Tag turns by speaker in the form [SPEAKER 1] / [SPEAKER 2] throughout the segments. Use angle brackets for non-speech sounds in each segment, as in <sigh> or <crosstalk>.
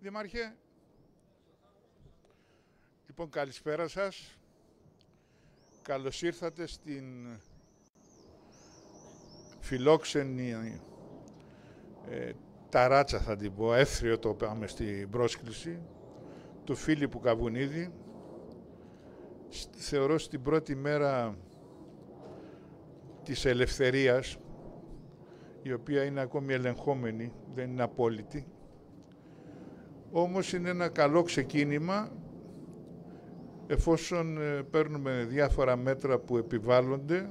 [SPEAKER 1] Δημάρχε. Λοιπόν, καλησπέρα σας. Καλώς ήρθατε στην φιλόξενη ε, ταράτσα, θα την πω, έθριο το πάμε στην πρόσκληση, του Φίλιππου Καβουνίδη. Θεωρώ στην πρώτη μέρα της ελευθερίας, η οποία είναι ακόμη ελεγχόμενη, δεν είναι απόλυτη, όμως είναι ένα καλό ξεκίνημα εφόσον ε, παίρνουμε διάφορα μέτρα που επιβάλλονται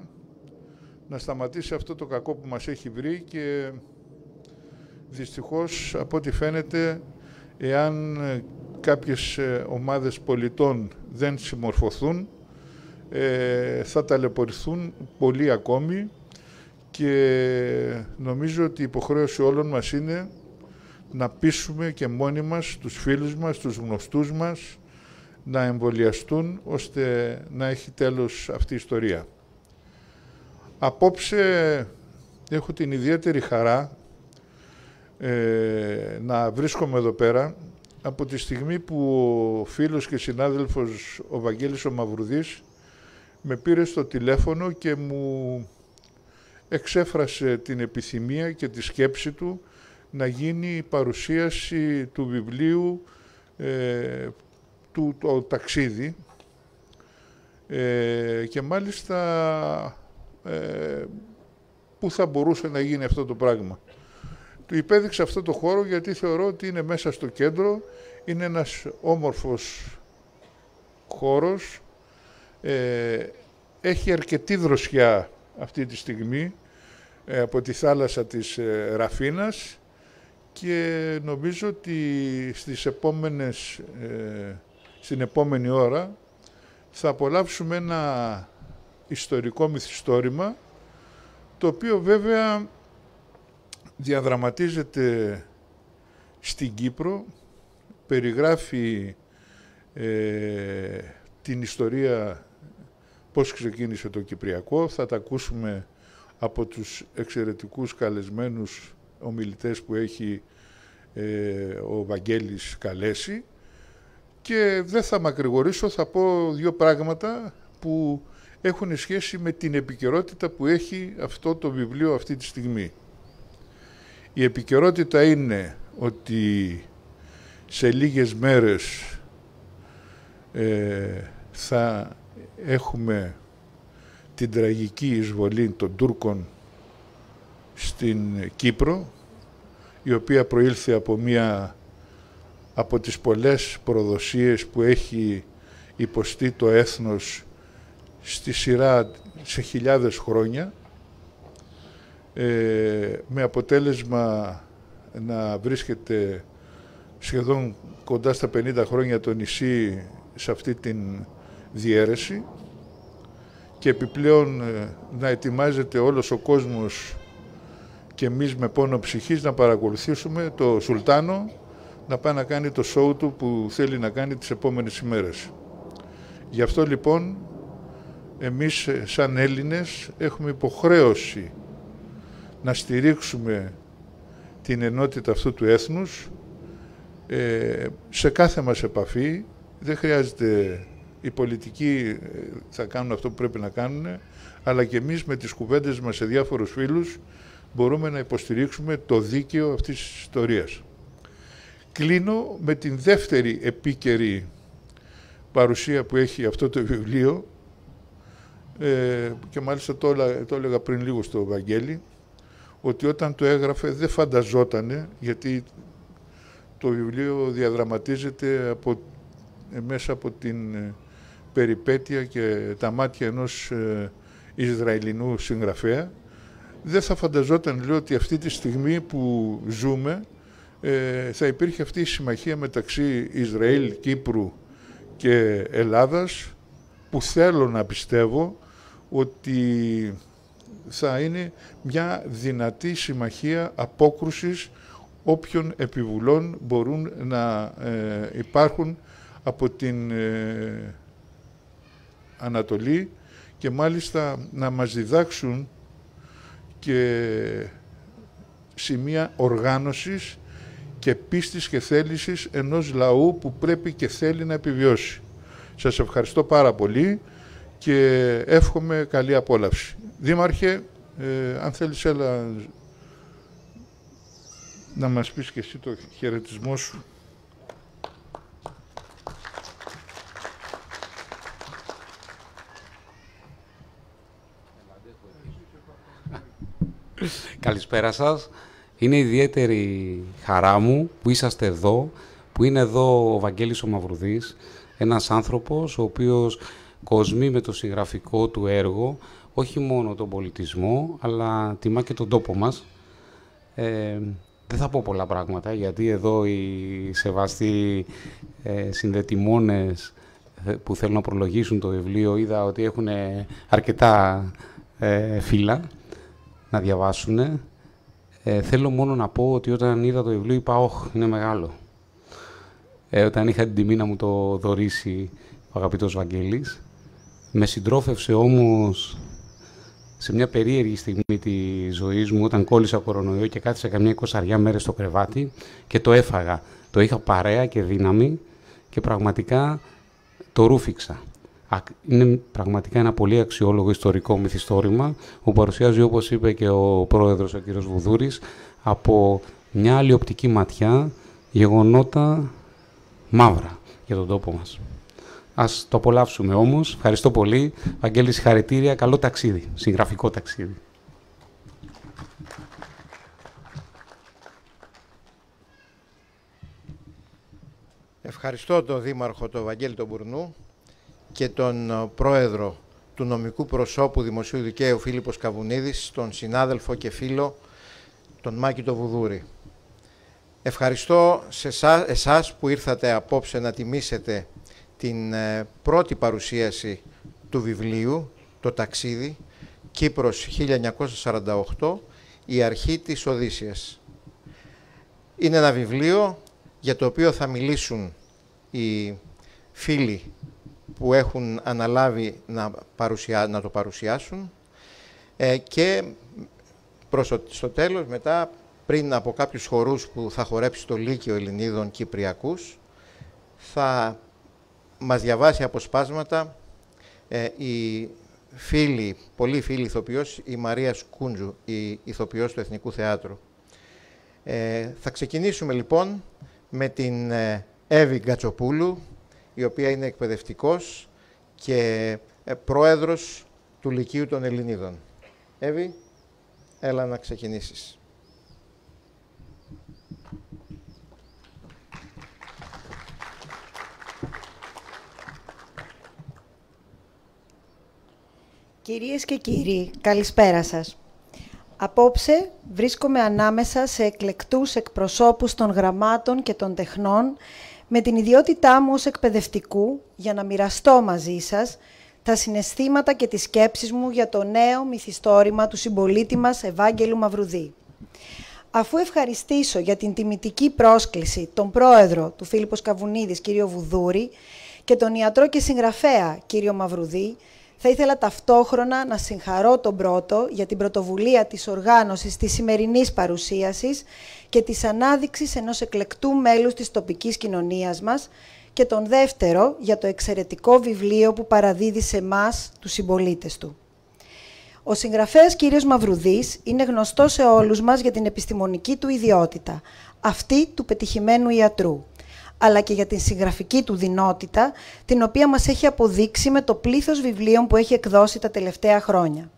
[SPEAKER 1] να σταματήσει αυτό το κακό που μας έχει βρει και δυστυχώς από ό,τι φαίνεται εάν ε, κάποιες ε, ομάδες πολιτών δεν συμμορφωθούν θα ταλαιπωρηθούν πολύ ακόμη και νομίζω ότι η υποχρέωση όλων μας είναι να πείσουμε και μόνοι μας τους φίλους μας, τους γνωστούς μας να εμβολιαστούν ώστε να έχει τέλος αυτή η ιστορία. Απόψε έχω την ιδιαίτερη χαρά ε, να βρίσκομαι εδώ πέρα από τη στιγμή που ο φίλος και συνάδελφος ο Βαγγέλης ο Μαυρουδής με πήρε στο τηλέφωνο και μου εξέφρασε την επιθυμία και τη σκέψη του να γίνει η παρουσίαση του βιβλίου ε, του ταξίδι ε, και μάλιστα ε, που θα μπορούσε να γίνει αυτό το πράγμα. Του υπέδειξα αυτό το χώρο γιατί θεωρώ ότι είναι μέσα στο κέντρο, είναι ένας όμορφος χώρος, έχει αρκετή δροσιά αυτή τη στιγμή από τη θάλασσα της Ραφίνας και νομίζω ότι στις επόμενες, ε, στην επόμενη ώρα θα απολαύσουμε ένα ιστορικό μυθιστόρημα το οποίο βέβαια διαδραματίζεται στην Κύπρο, περιγράφει ε, την ιστορία πώς ξεκίνησε το Κυπριακό, θα τα ακούσουμε από τους εξαιρετικούς καλεσμένους ομιλητές που έχει ε, ο Βαγγέλης καλέσει και δεν θα μακρηγορήσω, θα πω δύο πράγματα που έχουν σχέση με την επικαιρότητα που έχει αυτό το βιβλίο αυτή τη στιγμή. Η επικαιρότητα είναι ότι σε λίγες μέρες ε, θα έχουμε την τραγική εισβολή των Τούρκων στην Κύπρο, η οποία προήλθε από μία από τις πολλές προδοσίες που έχει υποστεί το έθνος στη σειρά σε χιλιάδες χρόνια, ε, με αποτέλεσμα να βρίσκεται σχεδόν κοντά στα 50 χρόνια το νησί σε αυτή την διέρεση και επιπλέον ε, να ετοιμάζεται όλος ο κόσμος και εμείς με πόνο ψυχής να παρακολουθήσουμε το Σουλτάνο να πάει να κάνει το σοου του που θέλει να κάνει τις επόμενες ημέρες. Γι' αυτό λοιπόν εμείς σαν Έλληνες έχουμε υποχρέωση να στηρίξουμε την ενότητα αυτού του έθνους ε, σε κάθε μας επαφή. Δεν χρειάζεται οι πολιτικοί ε, θα κάνουν αυτό που πρέπει να κάνουν, αλλά και εμείς με τις κουβέντες μας σε διάφορους φίλους μπορούμε να υποστηρίξουμε το δίκαιο αυτής της ιστορίας. Κλείνω με την δεύτερη επίκαιρη παρουσία που έχει αυτό το βιβλίο ε, και μάλιστα το, το έλεγα πριν λίγο στο Βαγγέλη ότι όταν το έγραφε δεν φανταζότανε γιατί το βιβλίο διαδραματίζεται από, ε, μέσα από την ε, περιπέτεια και τα μάτια ενός Ισραηλινού συγγραφέα δεν θα φανταζόταν λέω ότι αυτή τη στιγμή που ζούμε ε, θα υπήρχε αυτή η συμμαχία μεταξύ Ισραήλ, Κύπρου και Ελλάδας που θέλω να πιστεύω ότι θα είναι μια δυνατή συμμαχία απόκρουσης όποιων επιβουλών μπορούν να ε, υπάρχουν από την ε, Ανατολή και μάλιστα να μας διδάξουν και σημεία οργάνωσης και πίστης και θέλησης ενός λαού που πρέπει και θέλει να επιβιώσει. Σας ευχαριστώ πάρα πολύ και εύχομαι καλή απόλαυση. Δήμαρχε, ε, αν θέλεις έλα να μας πεις και εσύ το χαιρετισμό σου.
[SPEAKER 2] Καλησπέρα σας. Είναι ιδιαίτερη χαρά μου που είσαστε εδώ, που είναι εδώ ο Βαγγέλης ο Μαυρουδής, ένας άνθρωπος ο οποίος κοσμεί με το συγγραφικό του έργο όχι μόνο τον πολιτισμό, αλλά τιμά και τον τόπο μας. Ε, δεν θα πω πολλά πράγματα, γιατί εδώ οι σεβαστοί ε, ε που θέλουν να προλογίσουν το βιβλίο είδα ότι έχουν αρκετά ε, φύλλα να διαβάσουν. Ε, θέλω μόνο να πω ότι όταν είδα το βιβλίο είπα «Ωχ, είναι μεγάλο». Ε, όταν είχα την τιμή να μου το δωρήσει ο αγαπητός Βαγγέλης. Με συντρόφευσε όμως σε μια περίεργη στιγμή τη ζωής μου, όταν κόλλησα κορονοϊό και κάθισα καμιά εικοσαριά μέρες στο κρεβάτι και το έφαγα. Το είχα παρέα και δύναμη και πραγματικά το ρούφιξα είναι πραγματικά ένα πολύ αξιόλογο ιστορικό μυθιστόρημα που παρουσιάζει όπως είπε και ο πρόεδρος ο κύριος Βουδούρης από μια άλλη οπτική ματιά γεγονότα μαύρα για τον τόπο μας. Ας το απολαύσουμε όμως. Ευχαριστώ πολύ. Βαγγέλη συγχαρητήρια. Καλό ταξίδι. Συγγραφικό ταξίδι.
[SPEAKER 3] Ευχαριστώ τον Δήμαρχο τον Βαγγέλη τον Μπουρνού και τον ε, πρόεδρο του νομικού προσώπου Δημοσίου Δικαίου Φίλιππος Καβουνίδης, τον συνάδελφο και φίλο, τον Μάκη το Βουδούρη. Ευχαριστώ σε εσάς που ήρθατε απόψε να τιμήσετε την ε, πρώτη παρουσίαση του βιβλίου «Το ταξίδι, Κύπρος 1948, η αρχή της Οδύσσιας». Είναι ένα βιβλίο για το οποίο θα μιλήσουν οι φίλοι που έχουν αναλάβει να, παρουσιά, να το παρουσιάσουν ε, και προς το, στο τέλος μετά πριν από κάποιους χορούς που θα χορέψει το Λύκειο Ελληνίδων Κυπριακούς θα μας διαβάσει αποσπάσματα ε, η φίλη, πολύ φίλη ηθοποιός, η Μαρία Σκούντζου, η ηθοποιός του Εθνικού Θεάτρου. Ε, θα ξεκινήσουμε λοιπόν με την ε, Εύη Γκατσοπούλου, η οποία είναι εκπαιδευτικός και ε, πρόεδρος του Λυκείου των Ελληνίδων. Εύη, έλα να ξεκινήσεις.
[SPEAKER 4] Κυρίες και κύριοι, καλησπέρα σας. Απόψε βρίσκομαι ανάμεσα σε εκλεκτούς εκπροσώπους των γραμμάτων και των τεχνών με την ιδιότητά μου ως εκπαιδευτικού για να μοιραστώ μαζί σας τα συναισθήματα και τις σκέψεις μου για το νέο μυθιστόρημα του συμπολίτη μας Ευάγγελου Μαυρουδή. Αφού ευχαριστήσω για την τιμητική πρόσκληση τον πρόεδρο του Φίλιππος Καβουνίδης, κύριο Βουδούρη, και τον ιατρό και συγγραφέα, κύριο Μαυρουδή, θα ήθελα ταυτόχρονα να συγχαρώ τον πρώτο για την πρωτοβουλία της οργάνωσης της σημερινής παρουσίασης και της ανάδειξης ενός εκλεκτού μέλους της τοπικής κοινωνίας μας και τον δεύτερο για το εξαιρετικό βιβλίο που παραδίδει σε μας τους συμπολίτες του. Ο συγγραφέας κύριος Μαυρουδής είναι γνωστός σε όλους μας για την επιστημονική του ιδιότητα, αυτή του πετυχημένου ιατρού αλλά και για την συγγραφική του δυνότητα, την οποία μας έχει αποδείξει με το πλήθος βιβλίων που έχει εκδώσει τα τελευταία χρόνια.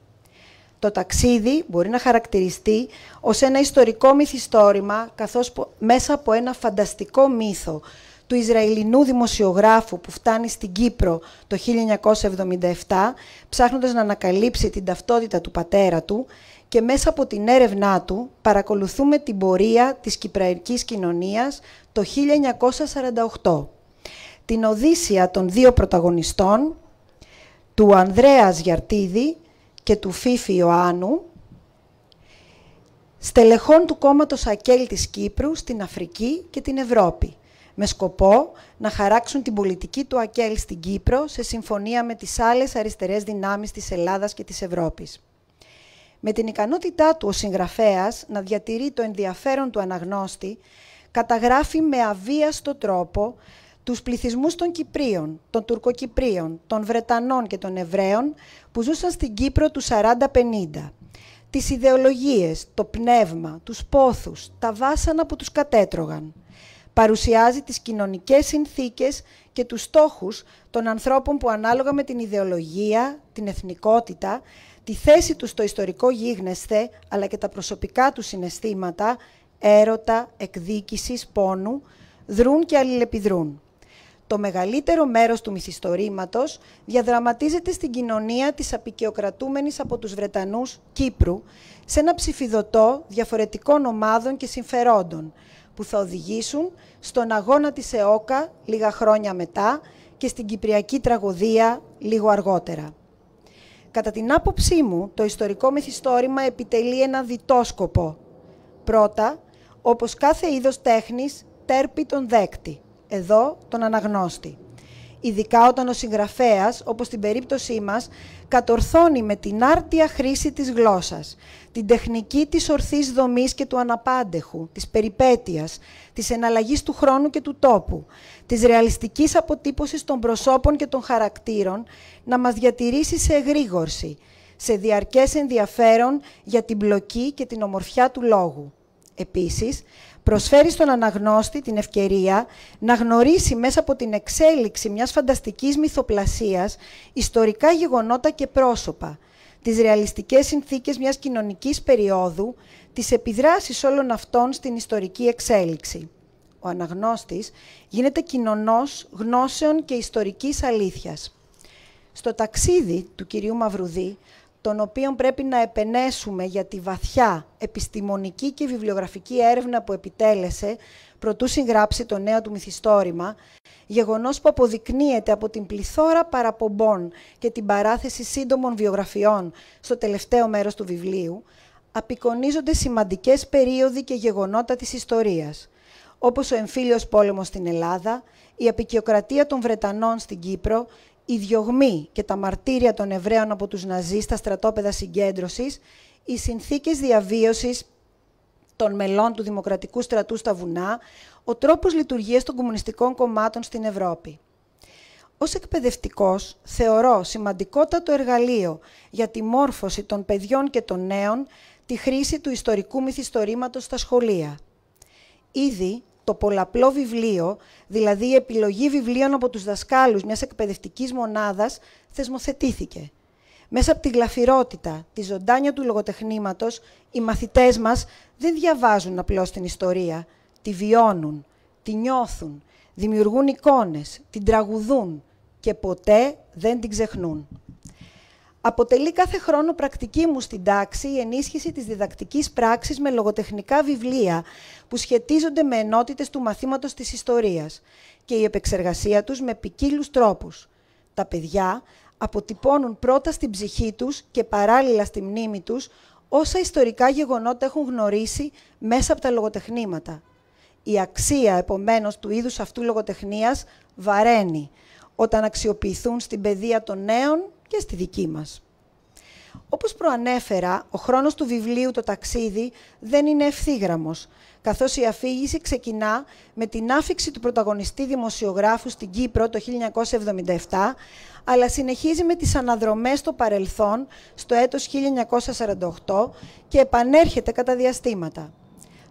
[SPEAKER 4] Το ταξίδι μπορεί να χαρακτηριστεί ως ένα ιστορικό μυθιστόρημα, καθώς μέσα από ένα φανταστικό μύθο του Ισραηλινού δημοσιογράφου που φτάνει στην Κύπρο το 1977, ψάχνοντας να ανακαλύψει την ταυτότητα του πατέρα του, και μέσα από την έρευνά του παρακολουθούμε την πορεία της κυπραϊκής κοινωνίας το 1948. Την Οδύσσια των δύο πρωταγωνιστών, του Ανδρέας Γιαρτίδη και του Φίφη Ιωάννου, στελεχών του κόμματος Ακέλ της Κύπρου στην Αφρική και την Ευρώπη, με σκοπό να χαράξουν την πολιτική του Ακέλ στην Κύπρο σε συμφωνία με τις άλλες αριστερές δυνάμεις της Ελλάδας και της Ευρώπης. Με την ικανότητά του ο συγγραφέας να διατηρεί το ενδιαφέρον του αναγνώστη, καταγράφει με αβίαστο τρόπο τους πληθυσμούς των Κυπρίων, των Τουρκοκυπρίων, των Βρετανών και των Εβραίων που ζούσαν στην Κύπρο του 40-50 τις ιδεολογίες, το πνεύμα, τους πόθους, τα βάσανα που τους κατέτρωγαν. Παρουσιάζει τις κοινωνικές συνθήκες και τους στόχους των ανθρώπων που ανάλογα με την ιδεολογία, την εθνικότητα, τη θέση τους στο ιστορικό γίγνεσθε, αλλά και τα προσωπικά τους συναισθήματα, έρωτα, εκδίκησης, πόνου, δρούν και αλληλεπιδρούν. Το μεγαλύτερο μέρος του μυθιστορήματος διαδραματίζεται στην κοινωνία της απεικιοκρατούμενης από τους Βρετανούς Κύπρου, σε ένα ψηφιδωτό διαφορετικών ομάδων και συμφερόντων, που θα οδηγήσουν στον αγώνα της ΕΟΚΑ λίγα χρόνια μετά και στην Κυπριακή τραγωδία λίγο αργότερα. Κατά την άποψή μου, το ιστορικό μυθιστόρημα επιτελεί ένα διτό Πρώτα, όπως κάθε είδος τέχνης, τέρπει τον δέκτη, εδώ τον αναγνώστη ειδικά όταν ο συγγραφέας, όπως στην περίπτωσή μας, κατορθώνει με την άρτια χρήση της γλώσσας, την τεχνική της ορθής δομής και του αναπάντεχου, της περιπέτειας, της εναλλαγής του χρόνου και του τόπου, της ρεαλιστικής αποτύπωσης των προσώπων και των χαρακτήρων, να μας διατηρήσει σε εγρήγορση, σε διαρκές ενδιαφέρον για την πλοκή και την ομορφιά του λόγου. Επίσης, προσφέρει στον αναγνώστη την ευκαιρία να γνωρίσει μέσα από την εξέλιξη μιας φανταστικής μυθοπλασίας ιστορικά γεγονότα και πρόσωπα, τις ρεαλιστικές συνθήκες μιας κοινωνικής περίοδου, τις επιδράσεις όλων αυτών στην ιστορική εξέλιξη. Ο αναγνώστης γίνεται κοινωνός γνώσεων και ιστορικής αλήθειας. Στο ταξίδι του κυρίου Μαυρουδή, τον οποίο πρέπει να επενέσουμε για τη βαθιά επιστημονική και βιβλιογραφική έρευνα που επιτέλεσε προτού συγγράψει το νέο του μυθιστόρημα, γεγονός που αποδεικνύεται από την πληθώρα παραπομπών και την παράθεση σύντομων βιογραφιών στο τελευταίο μέρος του βιβλίου, απεικονίζονται σημαντικές περίοδοι και γεγονότα της ιστορίας, όπως ο εμφύλιος πόλεμος στην Ελλάδα, η απεικιοκρατία των Βρετανών στην Κύπρο, η διωγμή και τα μαρτύρια των Εβραίων από τους Ναζί στα στρατόπεδα συγκέντρωσης, οι συνθήκες διαβίωσης των μελών του Δημοκρατικού Στρατού στα βουνά, ο τρόπος λειτουργίας των κομμουνιστικών κομμάτων στην Ευρώπη. Ως εκπαιδευτικός θεωρώ σημαντικότατο εργαλείο για τη μόρφωση των παιδιών και των νέων τη χρήση του ιστορικού μυθιστορήματος στα σχολεία. Ήδη το πολλαπλό βιβλίο, δηλαδή η επιλογή βιβλίων από τους δασκάλους μιας εκπαιδευτικής μονάδας, θεσμοθετήθηκε. Μέσα από τη γλαφυρότητα, τη ζωντάνια του λογοτεχνήματος, οι μαθητές μας δεν διαβάζουν απλώς την ιστορία. Τη βιώνουν, τη νιώθουν, δημιουργούν εικόνες, την τραγουδούν και ποτέ δεν την ξεχνούν. Αποτελεί κάθε χρόνο πρακτική μου στην τάξη η ενίσχυση της διδακτικής πράξης με λογοτεχνικά βιβλία που σχετίζονται με ενότητες του μαθήματος της ιστορίας και η επεξεργασία τους με ποικίλους τρόπους. Τα παιδιά αποτυπώνουν πρώτα στην ψυχή τους και παράλληλα στη μνήμη τους όσα ιστορικά γεγονότα έχουν γνωρίσει μέσα από τα λογοτεχνήματα. Η αξία, επομένως, του είδους αυτού λογοτεχνίας βαραίνει όταν αξιοποιηθούν στην παιδεία των νέων και στη δική μας. Όπως προανέφερα, ο χρόνος του βιβλίου «Το ταξίδι» δεν είναι ευθύγραμμος, καθώς η αφήγηση ξεκινά με την άφηξη του πρωταγωνιστή δημοσιογράφου στην Κύπρο το 1977, αλλά συνεχίζει με τις αναδρομές στο παρελθόν στο έτος 1948 και επανέρχεται κατά διαστήματα.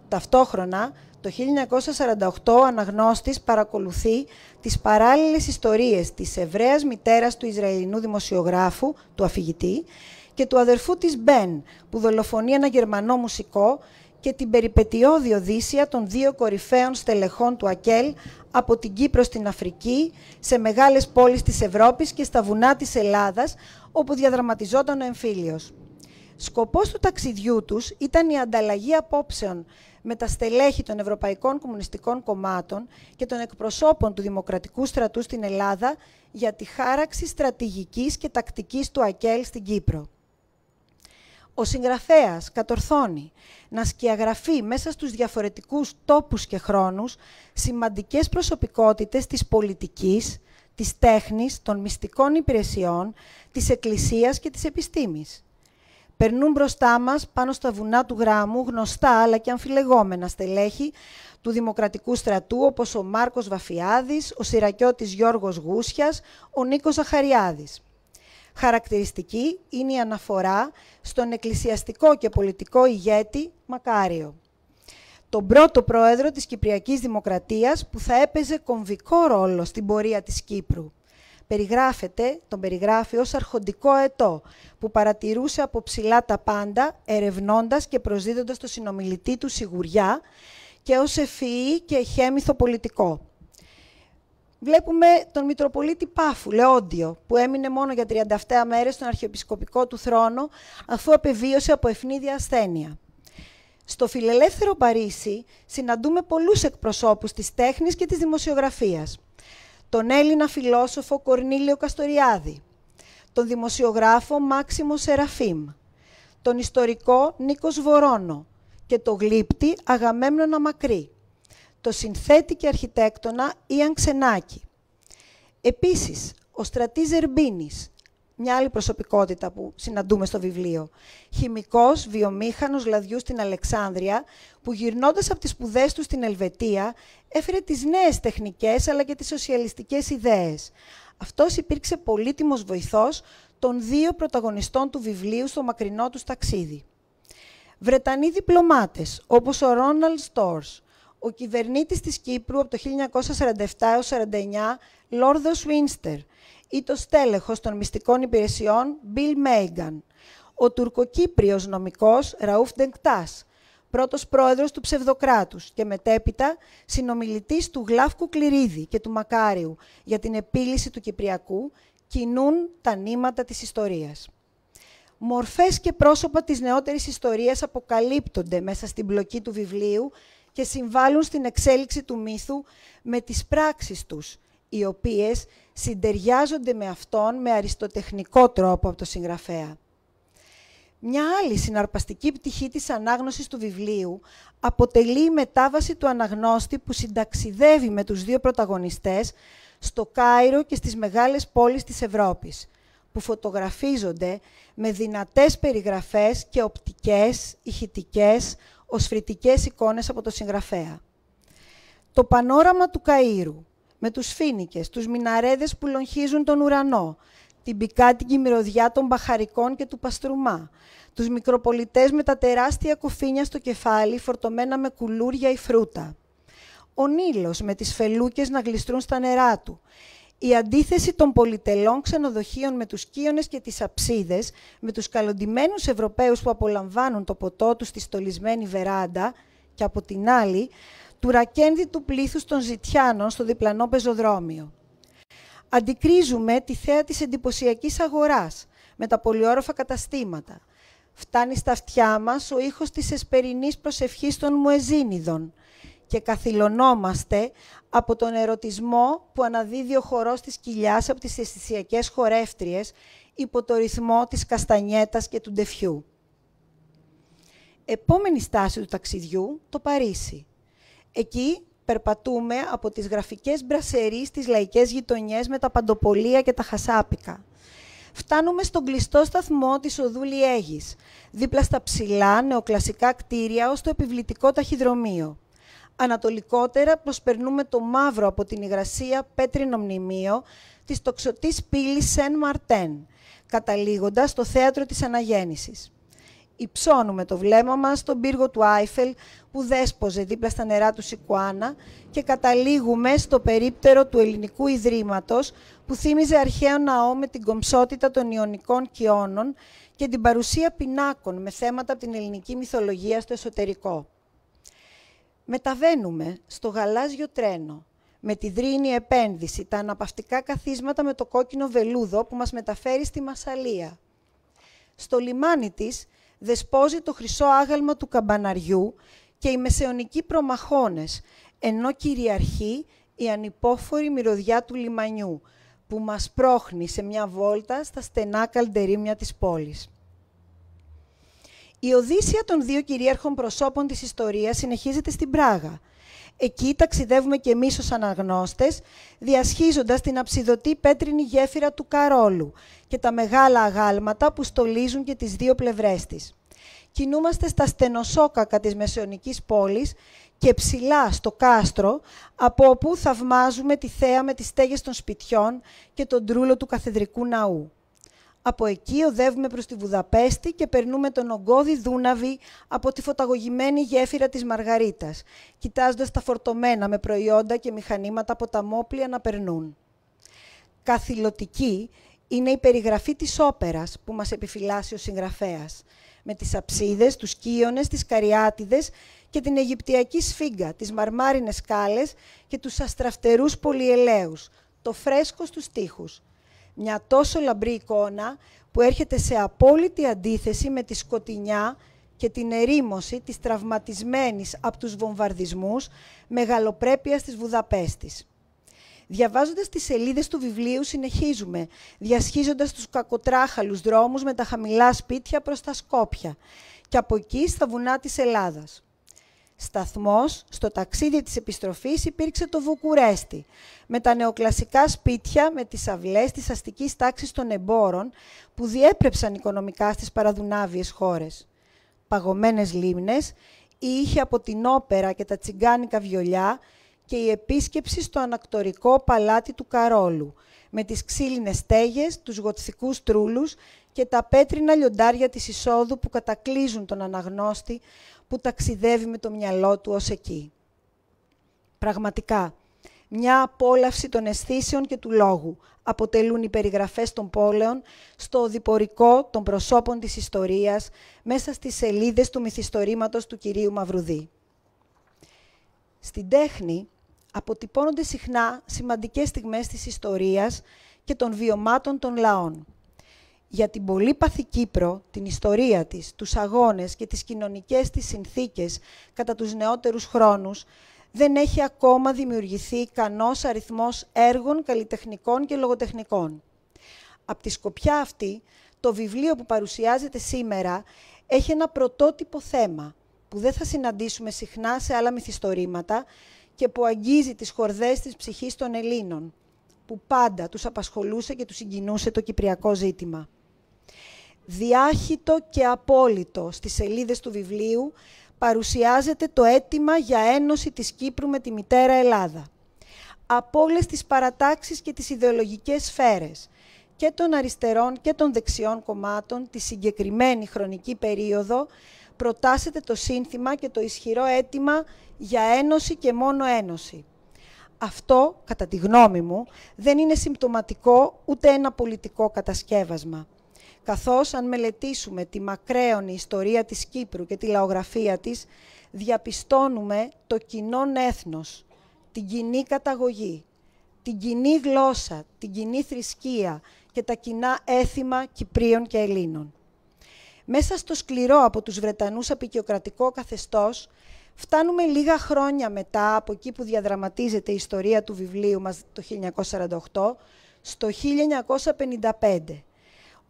[SPEAKER 4] Ταυτόχρονα, το 1948 ο αναγνώστης παρακολουθεί τις παράλληλες ιστορίες της Εβραίας μητέρας του Ισραηλινού δημοσιογράφου, του αφηγητή, και του αδερφού της Μπεν, που δολοφονεί ένα γερμανό μουσικό και την περιπετειώδη Οδύσσια των δύο κορυφαίων στελεχών του Ακέλ από την Κύπρο στην Αφρική, σε μεγάλες πόλεις της Ευρώπης και στα βουνά της Ελλάδας, όπου διαδραματιζόταν ο εμφύλιος. Σκοπός του ταξιδιού τους ήταν η ανταλλαγή απόψεων με τα στελέχη των Ευρωπαϊκών Κομμουνιστικών Κομμάτων και των εκπροσώπων του Δημοκρατικού Στρατού στην Ελλάδα για τη χάραξη στρατηγικής και τακτικής του ΑΚΕΛ στην Κύπρο. Ο συγγραφέας κατορθώνει να σκιαγραφεί μέσα στους διαφορετικούς τόπους και χρόνους σημαντικές προσωπικότητες της πολιτικής, της τέχνης, των μυστικών υπηρεσιών, της εκκλησίας και της επιστήμης περνούν μπροστά μας πάνω στα βουνά του γράμμου γνωστά αλλά και αμφιλεγόμενα στελέχη του Δημοκρατικού Στρατού όπως ο Μάρκος Βαφιάδης, ο Σιρακιώτης Γιώργος Γούσιας, ο Νίκος Αχαριάδης. Χαρακτηριστική είναι η αναφορά στον εκκλησιαστικό και πολιτικό ηγέτη Μακάριο. Τον πρώτο πρόεδρο της Κυπριακής Δημοκρατίας που θα έπαιζε κομβικό ρόλο στην πορεία της Κύπρου περιγράφεται, τον περιγράφει ως αρχοντικό ετο, που παρατηρούσε από ψηλά τα πάντα, ερευνώντας και προσδίδοντας το συνομιλητή του σιγουριά και ως ευφυή και χέμηθο πολιτικό. Βλέπουμε τον Μητροπολίτη Πάφου, Λεόντιο, που έμεινε μόνο για 37 μέρες στον αρχιεπισκοπικό του θρόνο, αφού απεβίωσε από ευνίδια ασθένεια. Στο φιλελεύθερο Παρίσι συναντούμε πολλούς εκπροσώπους της τέχνης και της δημοσιογραφίας τον Έλληνα φιλόσοφο Κορνίλιο Καστοριάδη, τον δημοσιογράφο Μάξιμο Σεραφείμ, τον ιστορικό Νίκος Βορώνο και τον γλύπτη Αγαμέμνονα Μακρύ, το συνθέτη και αρχιτέκτονα Ιαν Ξενάκη. Επίσης, ο στρατής Ερμπίνης, μια άλλη προσωπικότητα που συναντούμε στο βιβλίο. Χημικός, βιομήχανος λαδιού στην Αλεξάνδρεια, που γυρνώντας από τις σπουδές του στην Ελβετία, έφερε τις νέες τεχνικές αλλά και τις σοσιαλιστικές ιδέες. Αυτός υπήρξε πολύτιμος βοηθός των δύο πρωταγωνιστών του βιβλίου στο μακρινό τους ταξίδι. Βρετανοί διπλωμάτες, όπως ο Ρόναλντ Στόρ, ο κυβερνήτης της Κύπρου από το 1947 1949, λόρδος Βίνστερ, ή το στέλεχος των μυστικών υπηρεσιών Bill Μέιγκαν, ο τουρκοκύπριος νομικός Ραούφ Ντεγκτάς, πρώτος πρόεδρος του ψευδοκράτους και μετέπειτα συνομιλητής του Γλάφκου Κληρίδη και του Μακάριου για την επίλυση του Κυπριακού, κινούν τα νήματα της ιστορίας. Μορφές και πρόσωπα της νεότερης ιστορίας αποκαλύπτονται μέσα στην πλοκή του βιβλίου και συμβάλλουν στην εξέλιξη του μύθου με τις πράξεις τους, οι οποίες συντεριάζονται με αυτόν με αριστοτεχνικό τρόπο από το συγγραφέα. Μια άλλη συναρπαστική πτυχή της ανάγνωσης του βιβλίου αποτελεί η μετάβαση του αναγνώστη που συνταξιδεύει με τους δύο πρωταγωνιστές στο Κάιρο και στις μεγάλες πόλεις της Ευρώπης, που φωτογραφίζονται με δυνατές περιγραφές και οπτικές, ηχητικές, οσφρητικές εικόνες από το συγγραφέα. Το πανόραμα του Καΐρου, με τους φίνικες, τους μιναρέδες που λονχίζουν τον ουρανό, την πικάτικη μυρωδιά των μπαχαρικών και του παστρουμά, τους μικροπολιτές με τα τεράστια κουφίνια στο κεφάλι φορτωμένα με κουλούρια ή φρούτα. Ο Νείλος με τις φελούκες να γλιστρούν στα νερά του, η αντίθεση των πολυτελών ξενοδοχείων με τους κίονες και τις αψίδες, με τους καλοντημένους Ευρωπαίους που απολαμβάνουν το ποτό τους στη στολισμένη βεράντα και από την άλλη του ρακένδι του πλήθους των Ζητιάνων στο διπλανό πεζοδρόμιο. Αντικρίζουμε τη θέα της εντυπωσιακής αγοράς με τα πολυόροφα καταστήματα. Φτάνει στα αυτιά μας ο ήχος της εσπερινής προσευχής των Μουεζίνιδων και καθυλωνόμαστε από τον ερωτισμό που αναδίδει ο χορός της κοιλιάς από τις αισθησιακές χορεύτριες υπό το ρυθμό της καστανιέτας και του ντεφιού. Επόμενη στάση του ταξιδιού, το Παρίσι. Εκεί περπατούμε από τις γραφικές μπρασερί στις λαϊκές γειτονιές με τα παντοπολία και τα χασάπικα. Φτάνουμε στον κλειστό σταθμό της οδού Λιέγης, δίπλα στα ψηλά νεοκλασικά κτίρια ως το επιβλητικό ταχυδρομείο. Ανατολικότερα προσπερνούμε το μαύρο από την υγρασία πέτρινο μνημείο της τοξωτής πύλης Σεν Μαρτέν, καταλήγοντας στο θέατρο της Αναγέννησης. Υψώνουμε το βλέμμα μας στον πύργο του Άιφελ που δέσποζε δίπλα στα νερά του Σικουάνα και καταλήγουμε στο περίπτερο του ελληνικού ιδρύματος που θύμιζε αρχαίο ναό με την κομψότητα των ιωνικών κοιώνων και την παρουσία πινάκων με θέματα από την ελληνική μυθολογία στο εσωτερικό. Μεταβαίνουμε στο γαλάζιο τρένο με τη δρύνη επένδυση, τα αναπαυτικά καθίσματα με το κόκκινο βελούδο που μας μεταφέρει στη Μασαλία. Στο λιμάνι της δεσπόζει το χρυσό άγαλμα του καμπαναριού και οι μεσαιωνικοί προμαχώνες, ενώ κυριαρχεί η ανυπόφορη μυρωδιά του λιμανιού, που μας πρόχνει σε μια βόλτα στα στενά καλντερίμια της πόλης. Η Οδύσσια των δύο κυρίαρχων προσώπων της ιστορίας συνεχίζεται στην Πράγα, Εκεί ταξιδεύουμε και εμείς ως αναγνώστες, διασχίζοντας την αψιδωτή πέτρινη γέφυρα του Καρόλου και τα μεγάλα αγάλματα που στολίζουν και τις δύο πλευρές της. Κινούμαστε στα στενοσόκακα της Μεσαιωνικής πόλης και ψηλά στο κάστρο, από όπου θαυμάζουμε τη θέα με τις στέγες των σπιτιών και τον τρούλο του καθεδρικού ναού. Από εκεί οδεύουμε προς τη Βουδαπέστη και περνούμε τον ογκώδη Δούναβη από τη φωταγωγημένη γέφυρα της Μαργαρίτας, κοιτάζοντας τα φορτωμένα με προϊόντα και μηχανήματα ποταμόπλια να περνούν. Καθηλωτική είναι η περιγραφή της όπερας που μας επιφυλάσσει ο συγγραφέας, με τις αψίδες, τους κύονες, τις καριάτιδες και την Αιγυπτιακή σφίγγα, τις μαρμάρινες σκάλες και τους αστραφτερούς πολυελαίους, το φρέσκο στους τοίχους μια τόσο λαμπρή εικόνα που έρχεται σε απόλυτη αντίθεση με τη σκοτεινιά και την ερήμωση της τραυματισμένης από τους βομβαρδισμούς μεγαλοπρέπειας της Βουδαπέστης. Διαβάζοντας τις σελίδες του βιβλίου συνεχίζουμε, διασχίζοντας τους κακοτράχαλους δρόμους με τα χαμηλά σπίτια προς τα Σκόπια και από εκεί στα βουνά της Ελλάδας. Σταθμός στο ταξίδι της επιστροφής υπήρξε το Βουκουρέστι, με τα νεοκλασικά σπίτια με τις αυλές της αστικής τάξης των εμπόρων που διέπρεψαν οικονομικά στις παραδουνάβιες χώρες. Παγωμένες λίμνες, η είχε από την όπερα και τα τσιγκάνικα βιολιά και η επίσκεψη στο ανακτορικό παλάτι του Καρόλου, με τις ξύλινες στέγες, τους γοτθικούς τρούλους και τα πέτρινα λιοντάρια της εισόδου που κατακλίζουν τον αναγνώστη που ταξιδεύει με το μυαλό του ως εκεί. Πραγματικά, μια απόλαυση των αισθήσεων και του λόγου αποτελούν οι περιγραφές των πόλεων στο διπορικό των προσώπων της ιστορίας μέσα στις σελίδες του μυθιστορήματος του κυρίου Μαυρουδή. Στην τέχνη αποτυπώνονται συχνά σημαντικές στιγμές της ιστορίας και των βιωμάτων των λαών για την πολύπαθη Κύπρο, την ιστορία της, τους αγώνες και τις κοινωνικές της συνθήκες κατά τους νεότερους χρόνους, δεν έχει ακόμα δημιουργηθεί ικανός αριθμός έργων καλλιτεχνικών και λογοτεχνικών. Από τη σκοπιά αυτή, το βιβλίο που παρουσιάζεται σήμερα έχει ένα πρωτότυπο θέμα, που δεν θα συναντήσουμε συχνά σε άλλα μυθιστορήματα και που αγγίζει τις χορδές της ψυχής των Ελλήνων, που πάντα τους απασχολούσε και τους συγκινούσε το κυπριακό ζήτημα διάχυτο και απόλυτο στις σελίδες του βιβλίου παρουσιάζεται το αίτημα για ένωση της Κύπρου με τη μητέρα Ελλάδα. Από όλες τις παρατάξεις και τις ιδεολογικές σφαίρες και των αριστερών και των δεξιών κομμάτων τη συγκεκριμένη χρονική περίοδο προτάσετε το σύνθημα και το ισχυρό αίτημα για ένωση και μόνο ένωση. Αυτό, κατά τη γνώμη μου, δεν είναι συμπτωματικό ούτε ένα πολιτικό κατασκεύασμα καθώς αν μελετήσουμε τη μακραίωνη ιστορία της Κύπρου και τη λαογραφία της, διαπιστώνουμε το κοινό έθνος, την κοινή καταγωγή, την κοινή γλώσσα, την κοινή θρησκεία και τα κοινά έθιμα Κυπρίων και Ελλήνων. Μέσα στο σκληρό από τους Βρετανούς απεικιοκρατικό καθεστώς, φτάνουμε λίγα χρόνια μετά από εκεί που διαδραματίζεται η ιστορία του βιβλίου μας το 1948, στο 1955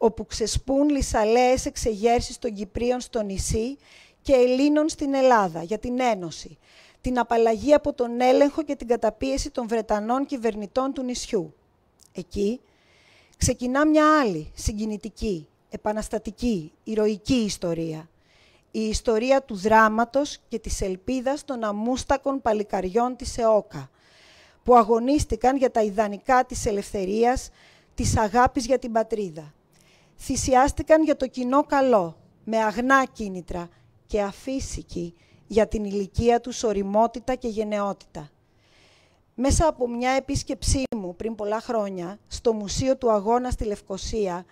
[SPEAKER 4] όπου ξεσπούν λυσαλέες εξεγέρσεις των Κυπρίων στο νησί και Ελλήνων στην Ελλάδα για την Ένωση, την απαλλαγή από τον έλεγχο και την καταπίεση των Βρετανών κυβερνητών του νησιού. Εκεί ξεκινά μια άλλη συγκινητική, επαναστατική, ηρωική ιστορία. Η ιστορία του δράματος και της ελπίδας των αμούστακων παλικαριών της ΕΟΚΑ, που αγωνίστηκαν για τα ιδανικά της ελευθερίας, της αγάπης για την πατρίδα θυσιάστηκαν για το κοινό καλό, με αγνά κίνητρα και αφύσικοι για την ηλικία τους οριμότητα και γενναιότητα. Μέσα από μια επίσκεψή μου πριν πολλά χρόνια στο Μουσείο του Αγώνα στη Λευκοσία,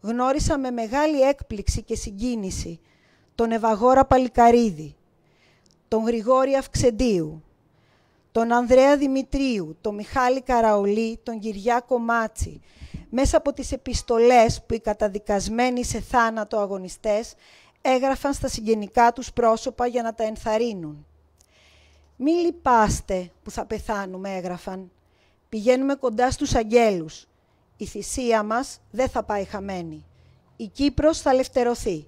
[SPEAKER 4] γνώρισα με μεγάλη έκπληξη και συγκίνηση τον Ευαγόρα Παλικαρίδη, τον Γρηγόρη Αυξεντίου, τον Ανδρέα Δημητρίου, τον Μιχάλη Καραολή, τον Κυριάκο Μάτσι, μέσα από τις επιστολές που οι καταδικασμένοι σε θάνατο αγωνιστές έγραφαν στα συγγενικά τους πρόσωπα για να τα ενθαρρύνουν. «Μη λυπάστε που θα πεθάνουμε», έγραφαν. «Πηγαίνουμε κοντά στους αγγέλους. Η θυσία μας δεν θα πάει χαμένη. Η Κύπρος θα λευτερωθεί».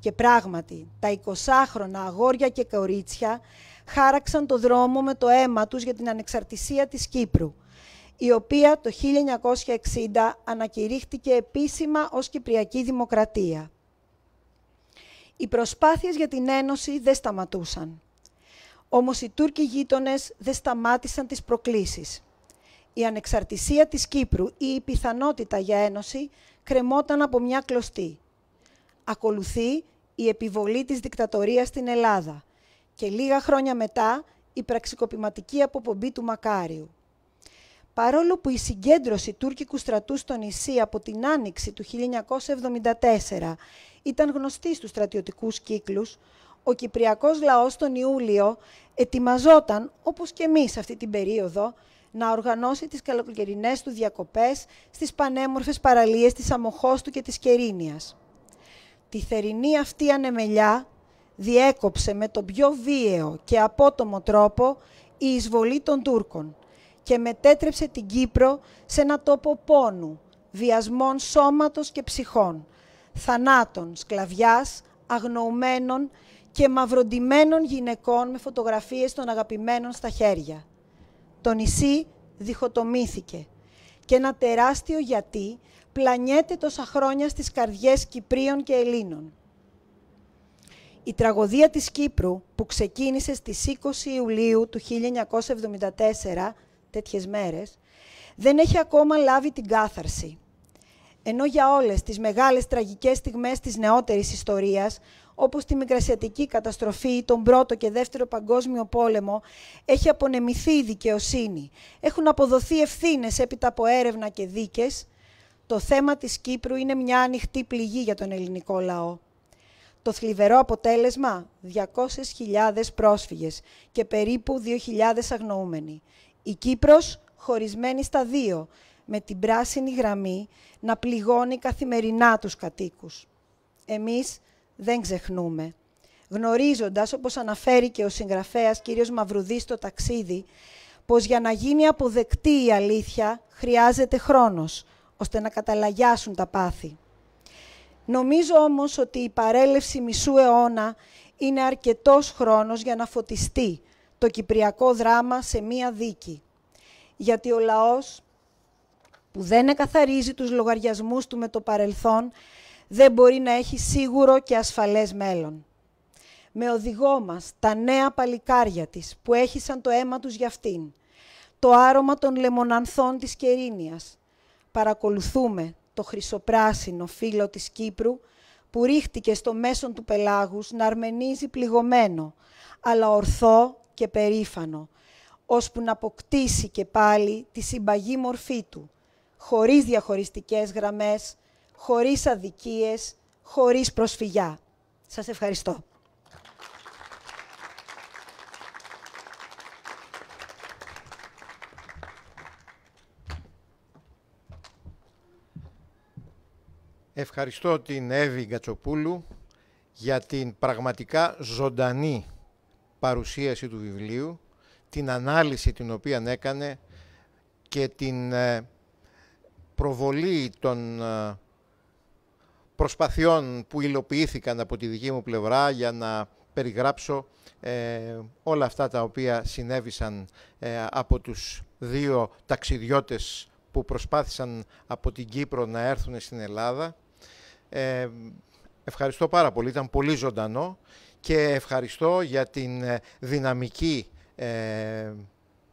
[SPEAKER 4] Και πράγματι, τα 20χρονα αγόρια και κορίτσια χάραξαν το δρόμο με το αίμα τους για την ανεξαρτησία της Κύπρου – η οποία το 1960 ανακηρύχθηκε επίσημα ως Κυπριακή Δημοκρατία. Οι προσπάθειες για την Ένωση δεν σταματούσαν. Όμως οι Τούρκοι γείτονες δεν σταμάτησαν τις προκλήσεις. Η ανεξαρτησία της Κύπρου ή η πιθανότητα για Ένωση κρεμόταν από μια κλωστή. Ακολουθεί η επιβολή της δικτατορίας στην Ελλάδα και λίγα χρόνια μετά η πραξικοπηματική αποπομπή του Μακάριου παρόλο που η συγκέντρωση τουρκικού στρατού στο νησί από την Άνοιξη του 1974 ήταν γνωστή στους στρατιωτικούς κύκλους, ο Κυπριακός λαός τον Ιούλιο ετοιμαζόταν, όπως και εμείς αυτή την περίοδο, να οργανώσει τις καλοκαιρινές του διακοπές στις πανέμορφες παραλίες της Αμοχώστου και της Κερίνιας. Τη θερινή αυτή ανεμελιά διέκοψε με τον πιο βίαιο και απότομο τρόπο η εισβολή των Τούρκων – και μετέτρεψε την Κύπρο σε ένα τόπο πόνου, βιασμών σώματος και ψυχών, θανάτων, σκλαβιάς, αγνοουμένων και μαυροντημένων γυναικών με φωτογραφίες των αγαπημένων στα χέρια. Το νησί διχοτομήθηκε και ένα τεράστιο γιατί πλανιέται τόσα χρόνια στις καρδιές Κυπρίων και Ελλήνων. Η τραγωδία της Κύπρου που ξεκίνησε στις 20 Ιουλίου του 1974 τέτοιες μέρες, δεν έχει ακόμα λάβει την κάθαρση. Ενώ για όλες τις μεγάλες τραγικές στιγμές της νεότερης ιστορίας, όπως τη Μικρασιατική καταστροφή, η τον Πρώτο και Δεύτερο Παγκόσμιο Πόλεμο, έχει απονεμηθεί η δικαιοσύνη. Έχουν αποδοθεί ευθύνες έπειτα από έρευνα και δίκες. Το θέμα της Κύπρου είναι μια ανοιχτή πληγή για τον ελληνικό λαό. Το θλιβερό αποτέλεσμα, 200.000 πρόσφυγες και περίπου 2.000 αγνοούμενοι η Κύπρος χωρισμένη στα δύο, με την πράσινη γραμμή να πληγώνει καθημερινά τους κατοίκους. Εμείς δεν ξεχνούμε. Γνωρίζοντας, όπως αναφέρει και ο συγγραφέας κύριος Μαυρουδής στο ταξίδι, πως για να γίνει αποδεκτή η αλήθεια χρειάζεται χρόνος, ώστε να καταλαγιάσουν τα πάθη. Νομίζω όμως ότι η παρέλευση μισού αιώνα είναι αρκετός χρόνος για να φωτιστεί το κυπριακό δράμα σε μία δίκη. Γιατί ο λαός που δεν εκαθαρίζει τους λογαριασμούς του με το παρελθόν, δεν μπορεί να έχει σίγουρο και ασφαλές μέλλον. Με οδηγό μας τα νέα παλικάρια της που έχησαν το αίμα τους για αυτήν, το άρωμα των λεμονανθών της Κερίνιας. Παρακολουθούμε το χρυσοπράσινο φύλλο της Κύπρου που ρίχτηκε στο μέσον του πελάγους να αρμενίζει πληγωμένο, αλλά ορθό και περήφανο, ώσπου να αποκτήσει και πάλι τη συμπαγή μορφή του, χωρίς διαχωριστικές γραμμές, χωρίς αδικίες, χωρίς προσφυγιά. Σας ευχαριστώ.
[SPEAKER 3] Ευχαριστώ την Εύη Γκατσοπούλου για την πραγματικά ζωντανή παρουσίαση του βιβλίου, την ανάλυση την οποία έκανε και την ε, προβολή των ε, προσπαθειών που υλοποιήθηκαν από τη δική μου πλευρά για να περιγράψω ε, όλα αυτά τα οποία συνέβησαν από τους δύο ταξιδιώτες που προσπάθησαν από την Κύπρο να έρθουν στην Ελλάδα. ευχαριστώ πάρα πολύ, ήταν πολύ ζωντανό και ευχαριστώ για την ε, δυναμική ε,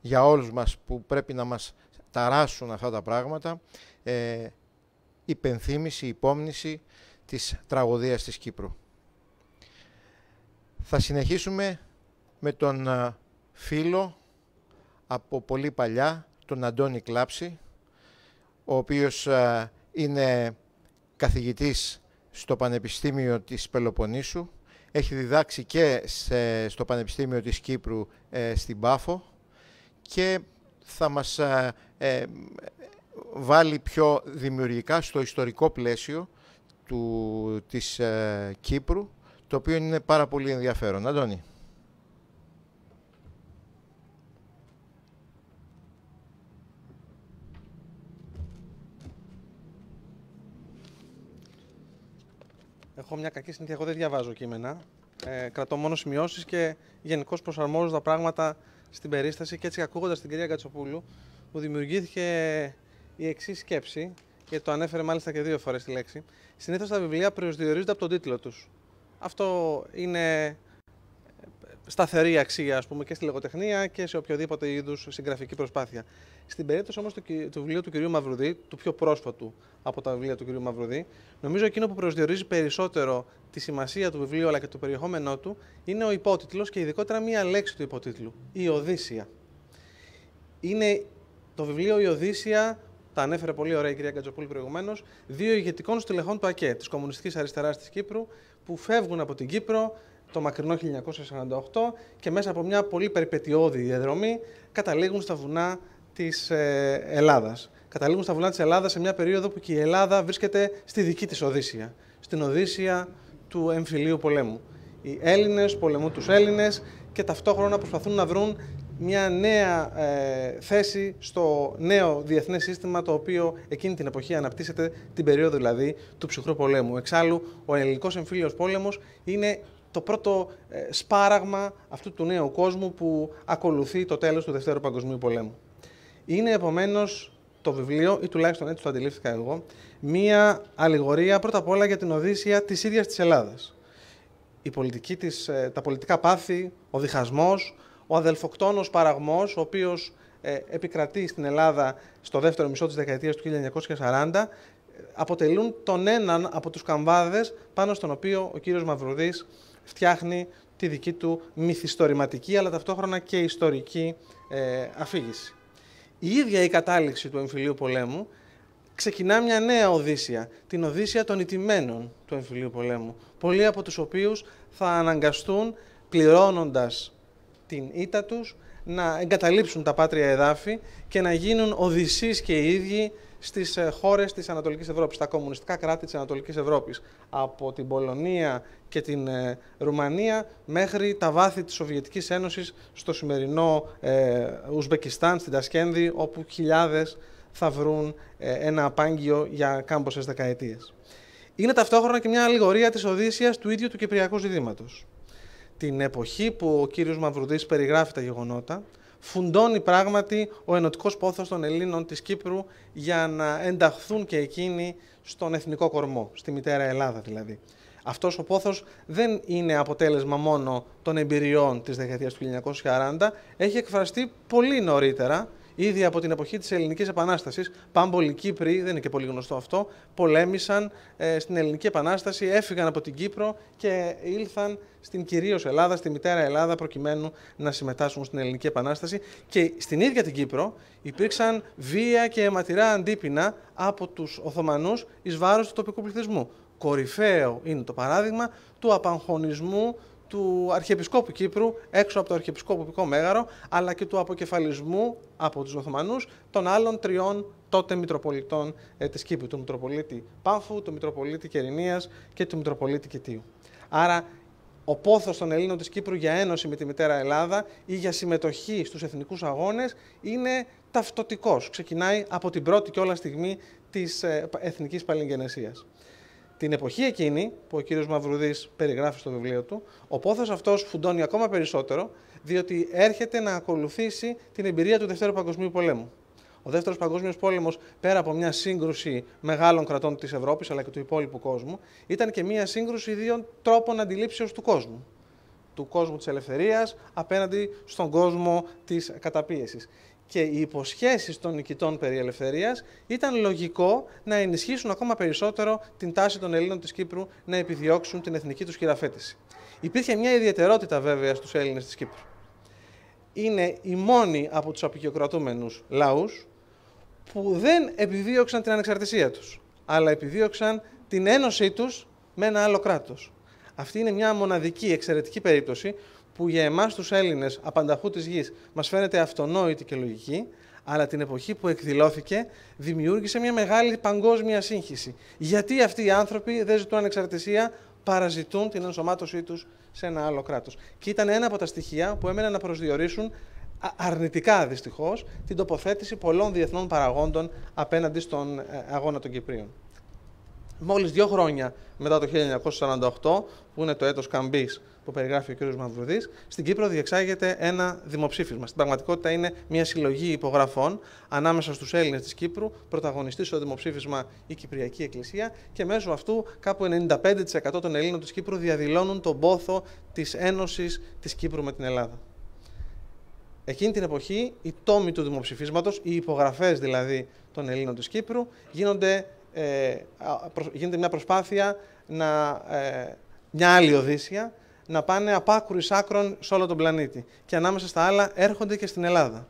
[SPEAKER 3] για όλους μας που πρέπει να μας ταράσουν αυτά τα πράγματα ε, υπενθύμηση, υπόμνηση της τραγωδίας της Κύπρου. Θα συνεχίσουμε με τον ε, φίλο από πολύ παλιά, τον Αντώνη Κλάψη, ο οποίος είναι καθηγητής στο Πανεπιστήμιο της Πελοποννήσου, έχει διδάξει και στο Πανεπιστήμιο της Κύπρου ε, στην Πάφο και θα μας ε, ε, βάλει πιο δημιουργικά στο ιστορικό πλαίσιο του, της ε, Κύπρου, το οποίο είναι πάρα πολύ ενδιαφέρον. Αντώνη.
[SPEAKER 5] έχω μια κακή συνήθεια. Εγώ δεν διαβάζω κείμενα. Ε, κρατώ μόνο σημειώσεις και γενικώς προσαρμόζω τα πράγματα στην περίσταση. Και έτσι, ακούγοντας την κυρία Κατσοπούλου, μου δημιουργήθηκε η εξή σκέψη, και το ανέφερε μάλιστα και δύο φορές τη λέξη. Συνήθως τα βιβλία προσδιορίζονται από τον τίτλο τους. Αυτό είναι σταθερή αξία ας πούμε, και στη λογοτεχνία και σε οποιοδήποτε είδους συγγραφική προσπάθεια. Στην περίπτωση όμως του, του βιβλίου του κυρίου Μαυρουδή, του πιο πρόσφατου από τα βιβλία του κυρίου Μαυρουδή, νομίζω εκείνο που προσδιορίζει περισσότερο τη σημασία του βιβλίου αλλά και το περιεχόμενό του είναι ο υπότιτλος και ειδικότερα μία λέξη του υποτίτλου, η Οδύσσια. Είναι το βιβλίο Η Οδύσσια τα ανέφερε πολύ ωραία η κυρία Κατζοπούλη προηγουμένως, δύο ηγετικών στελεχών του ΑΚΕ, της Κομμουνιστικής Αριστεράς της Κύπρου, που φεύγουν από την Κύπρο το μακρινό 1948 και μέσα από μια πολύ περιπετειώδη διαδρομή καταλήγουν στα βουνά της ε, Ελλάδας. Καταλήγουν στα βουνά της Ελλάδας σε μια περίοδο που και η Ελλάδα βρίσκεται στη δική της Οδύσσια, στην Οδύσσια του εμφυλίου πολέμου. Οι Έλληνες πολεμούν τους Έλληνες και ταυτόχρονα προσπαθούν να βρουν μια νέα ε, θέση στο νέο διεθνές σύστημα το οποίο εκείνη την εποχή αναπτύσσεται την περίοδο δηλαδή του ψυχρού πολέμου. Εξάλλου ο ελληνικός εμφύλιος πόλεμος είναι το πρώτο ε, σπάραγμα αυτού του νέου κόσμου που ακολουθεί το τέλος του Δευτέρου Παγκοσμίου Πολέμου. Είναι επομένως το βιβλίο, ή τουλάχιστον έτσι το αντιλήφθηκα εγώ, μία αλληγορία πρώτα απ' όλα για την Οδύσσια της ίδιας της Ελλάδας. Η πολιτική της, ε, τα πολιτικά πάθη, ο διχασμός, ο αδελφοκτόνος παραγμός, ο οποίος ε, επικρατεί στην Ελλάδα στο δεύτερο μισό της δεκαετίας του 1940, αποτελούν τον έναν από τους καμβάδες πάνω στον οποίο ο κύριος Μαυρουδής φτιάχνει τη δική του μυθιστορηματική αλλά ταυτόχρονα και ιστορική ε, αφήγηση. Η ίδια η κατάληξη του εμφυλίου πολέμου ξεκινά μια νέα Οδύσσια, την Οδύσσια των ιτημένων του εμφυλίου πολέμου, πολλοί από τους οποίους θα αναγκαστούν πληρώνοντας την ήττα τους να εγκαταλείψουν τα πάτρια εδάφη και να γίνουν Οδυσσείς και οι ίδιοι στις ε, χώρες της Ανατολικής Ευρώπης, στα κομμουνιστικά κράτη της Ανατολικής Ευρώπης. Από την Πολωνία και την ε, Ρουμανία μέχρι τα βάθη της Σοβιετικής Ένωσης στο σημερινό ε, Ουσμπεκιστάν, στην Τασκένδη, όπου χιλιάδες θα βρουν ε, ένα απάγγιο για κάμποσες δεκαετίες. Είναι ταυτόχρονα και μια αλληγορία της Οδύσσιας του ίδιου του Κυπριακού Ζητήματος. Την εποχή που ο κύριος Μαυρουδής περιγράφει τα γεγονότα, φουντώνει πράγματι ο ενωτικός πόθος των Ελλήνων της Κύπρου για να ενταχθούν και εκείνοι στον εθνικό κορμό, στη μητέρα Ελλάδα δηλαδή. Αυτός ο πόθος δεν είναι αποτέλεσμα μόνο των εμπειριών της δεκαετίας του 1940, έχει εκφραστεί πολύ νωρίτερα ήδη από την εποχή της Ελληνικής Επανάστασης. Πάμπολοι Κύπροι, δεν είναι και πολύ γνωστό αυτό, πολέμησαν ε, στην Ελληνική Επανάσταση, έφυγαν από την Κύπρο και ήλθαν στην κυρίως Ελλάδα, στη μητέρα Ελλάδα, προκειμένου να συμμετάσχουν στην Ελληνική Επανάσταση. Και στην ίδια την Κύπρο υπήρξαν βία και αιματηρά αντίπεινα από τους Οθωμανούς εις βάρος του τοπικού πληθυσμού. Κορυφαίο είναι το παράδειγμα του απαγχωνισμού του Αρχιεπισκόπου Κύπρου, έξω από το Αρχιεπισκοπικό Μέγαρο, αλλά και του αποκεφαλισμού από τους Οθωμανούς των άλλων τριών τότε Μητροπολιτών ε, της Κύπρου, του Μητροπολίτη Πάφου, του Μητροπολίτη Κερινίας και του Μητροπολίτη Κιτίου. Άρα ο πόθος των Ελλήνων της Κύπρου για ένωση με τη μητέρα Ελλάδα ή για συμμετοχή στους εθνικούς αγώνες είναι ταυτοτικός. Ξεκινάει από την πρώτη και όλα στιγμή της ε, εθνικής παλιγενεσία. Την εποχή εκείνη που ο κύριος Μαυρουδής περιγράφει στο βιβλίο του, ο πόθος αυτός φουντώνει ακόμα περισσότερο, διότι έρχεται να ακολουθήσει την εμπειρία του Δευτέρου Παγκοσμίου Πολέμου. Ο Δεύτερος Παγκόσμιος Πόλεμος, πέρα από μια σύγκρουση μεγάλων κρατών της Ευρώπης αλλά και του υπόλοιπου κόσμου, ήταν και μια σύγκρουση δύο τρόπων αντιλήψεως του κόσμου. Του κόσμου της ελευθερίας απέναντι στον κόσμο της καταπίεσης και οι υποσχέσεις των νικητών περί ελευθερίας, ήταν λογικό να ενισχύσουν ακόμα περισσότερο την τάση των Ελλήνων της Κύπρου να επιδιώξουν την εθνική τους χειραφέτηση. Υπήρχε μια ιδιαιτερότητα βέβαια στους Έλληνες της Κύπρου. Είναι οι μόνοι από τους αποικιοκρατούμενους λαούς που δεν επιδίωξαν την ανεξαρτησία τους, αλλά επιδίωξαν την ένωσή τους με ένα άλλο κράτος. Αυτή είναι μια μοναδική, εξαιρετική περίπτωση που για εμάς τους Έλληνες απανταχού της γης μας φαίνεται αυτονόητη και λογική, αλλά την εποχή που εκδηλώθηκε δημιούργησε μια μεγάλη παγκόσμια σύγχυση. Γιατί αυτοί οι άνθρωποι δεν ζητούν ανεξαρτησία, παραζητούν την ενσωμάτωσή τους σε ένα άλλο κράτος. Και ήταν ένα από τα στοιχεία που έμεναν να προσδιορίσουν αρνητικά δυστυχώς την τοποθέτηση πολλών διεθνών παραγόντων απέναντι στον ε, αγώνα των Κυπρίων. Μόλις δύο χρόνια μετά το 1948, που είναι το έτος Καμπής που περιγράφει ο κ. Μαυρουδής, στην Κύπρο διεξάγεται ένα δημοψήφισμα. Στην πραγματικότητα είναι μια συλλογή υπογραφών ανάμεσα στους Έλληνες της Κύπρου, πρωταγωνιστή στο δημοψήφισμα η Κυπριακή Εκκλησία και μέσω αυτού κάπου 95% των Ελλήνων της Κύπρου διαδηλώνουν τον πόθο της Ένωσης της Κύπρου με την Ελλάδα. Εκείνη την εποχή οι τόμοι του δημοψηφίσματος, οι υπογραφές δηλαδή των Ελλήνων της Κύπρου, γίνονται, ε, γίνεται μια προσπάθεια να, ε, μια άλλη Οδύσσια να πάνε απάκουρη άκρων σε όλο τον πλανήτη. Και ανάμεσα στα άλλα έρχονται και στην Ελλάδα.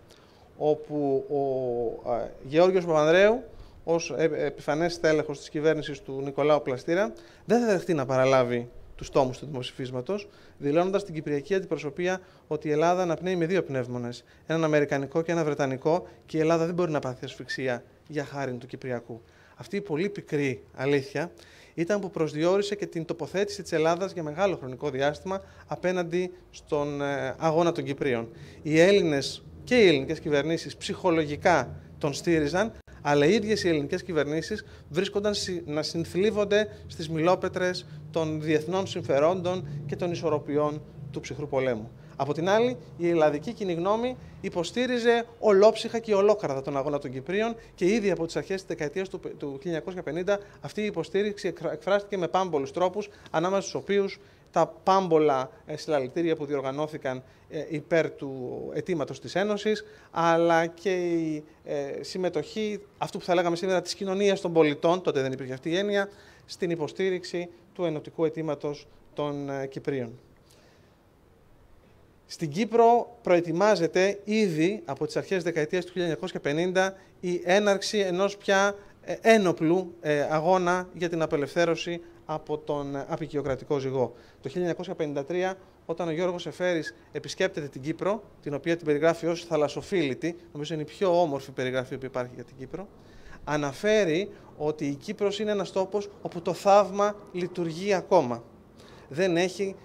[SPEAKER 5] Όπου ο Γεώργιος Παπανδρέου, ως ε, επιφανές τέλεχο της κυβέρνησης του Νικολάου Πλαστήρα, δεν θα δεχτεί να παραλάβει τους τόμους του δημοψηφίσματος, δηλώνοντας στην Κυπριακή Αντιπροσωπεία ότι η Ελλάδα αναπνέει με δύο πνεύμονες, έναν Αμερικανικό και ένα Βρετανικό, και η Ελλάδα δεν μπορεί να πάθει ασφυξία για χάρη του Κυπριακού. Αυτή η πολύ πικρή αλήθεια ήταν που προσδιορίσε και την τοποθέτηση της Ελλάδας για μεγάλο χρονικό διάστημα απέναντι στον ε, αγώνα των Κυπρίων. Οι Έλληνες και οι ελληνικές κυβερνήσεις ψυχολογικά τον στήριζαν, αλλά οι ίδιες οι ελληνικές κυβερνήσεις βρίσκονταν να συνθλίβονται στις μιλόπετρες των διεθνών συμφερόντων και των ισορροπιών του ψυχρού πολέμου. Από την άλλη, η ελλαδική κοινή γνώμη υποστήριζε ολόψυχα και ολόκαρδα τον αγώνα των Κυπρίων και ήδη από τις αρχές της δεκαετίας του 1950 αυτή η υποστήριξη εκφράστηκε με πάμπολους τρόπους, ανάμεσα στους οποίους τα πάμπολα ε, συλλαλητήρια που διοργανώθηκαν ε, υπέρ του αιτήματος της Ένωσης, αλλά και η ε, συμμετοχή αυτού που θα λέγαμε σήμερα της κοινωνίας των πολιτών, τότε δεν υπήρχε αυτή η έννοια, στην υποστήριξη του ενωτικού αιτήματος των Κυπρίων. Στην Κύπρο προετοιμάζεται ήδη από τις αρχές δεκαετίας του 1950 η έναρξη ενός πια ε, ένοπλου ε, αγώνα για την απελευθέρωση από τον απεικιοκρατικό ζυγό. Το 1953 όταν ο Γιώργος Εφέρης επισκέπτεται την Κύπρο, την οποία την περιγράφει ως θαλασσοφίλητη, νομίζω είναι η πιο όμορφη περιγραφή που υπάρχει για την Κύπρο, αναφέρει ότι η Κύπρος είναι ένας τόπος όπου το θαύμα λειτουργεί ακόμα. Δεν έχει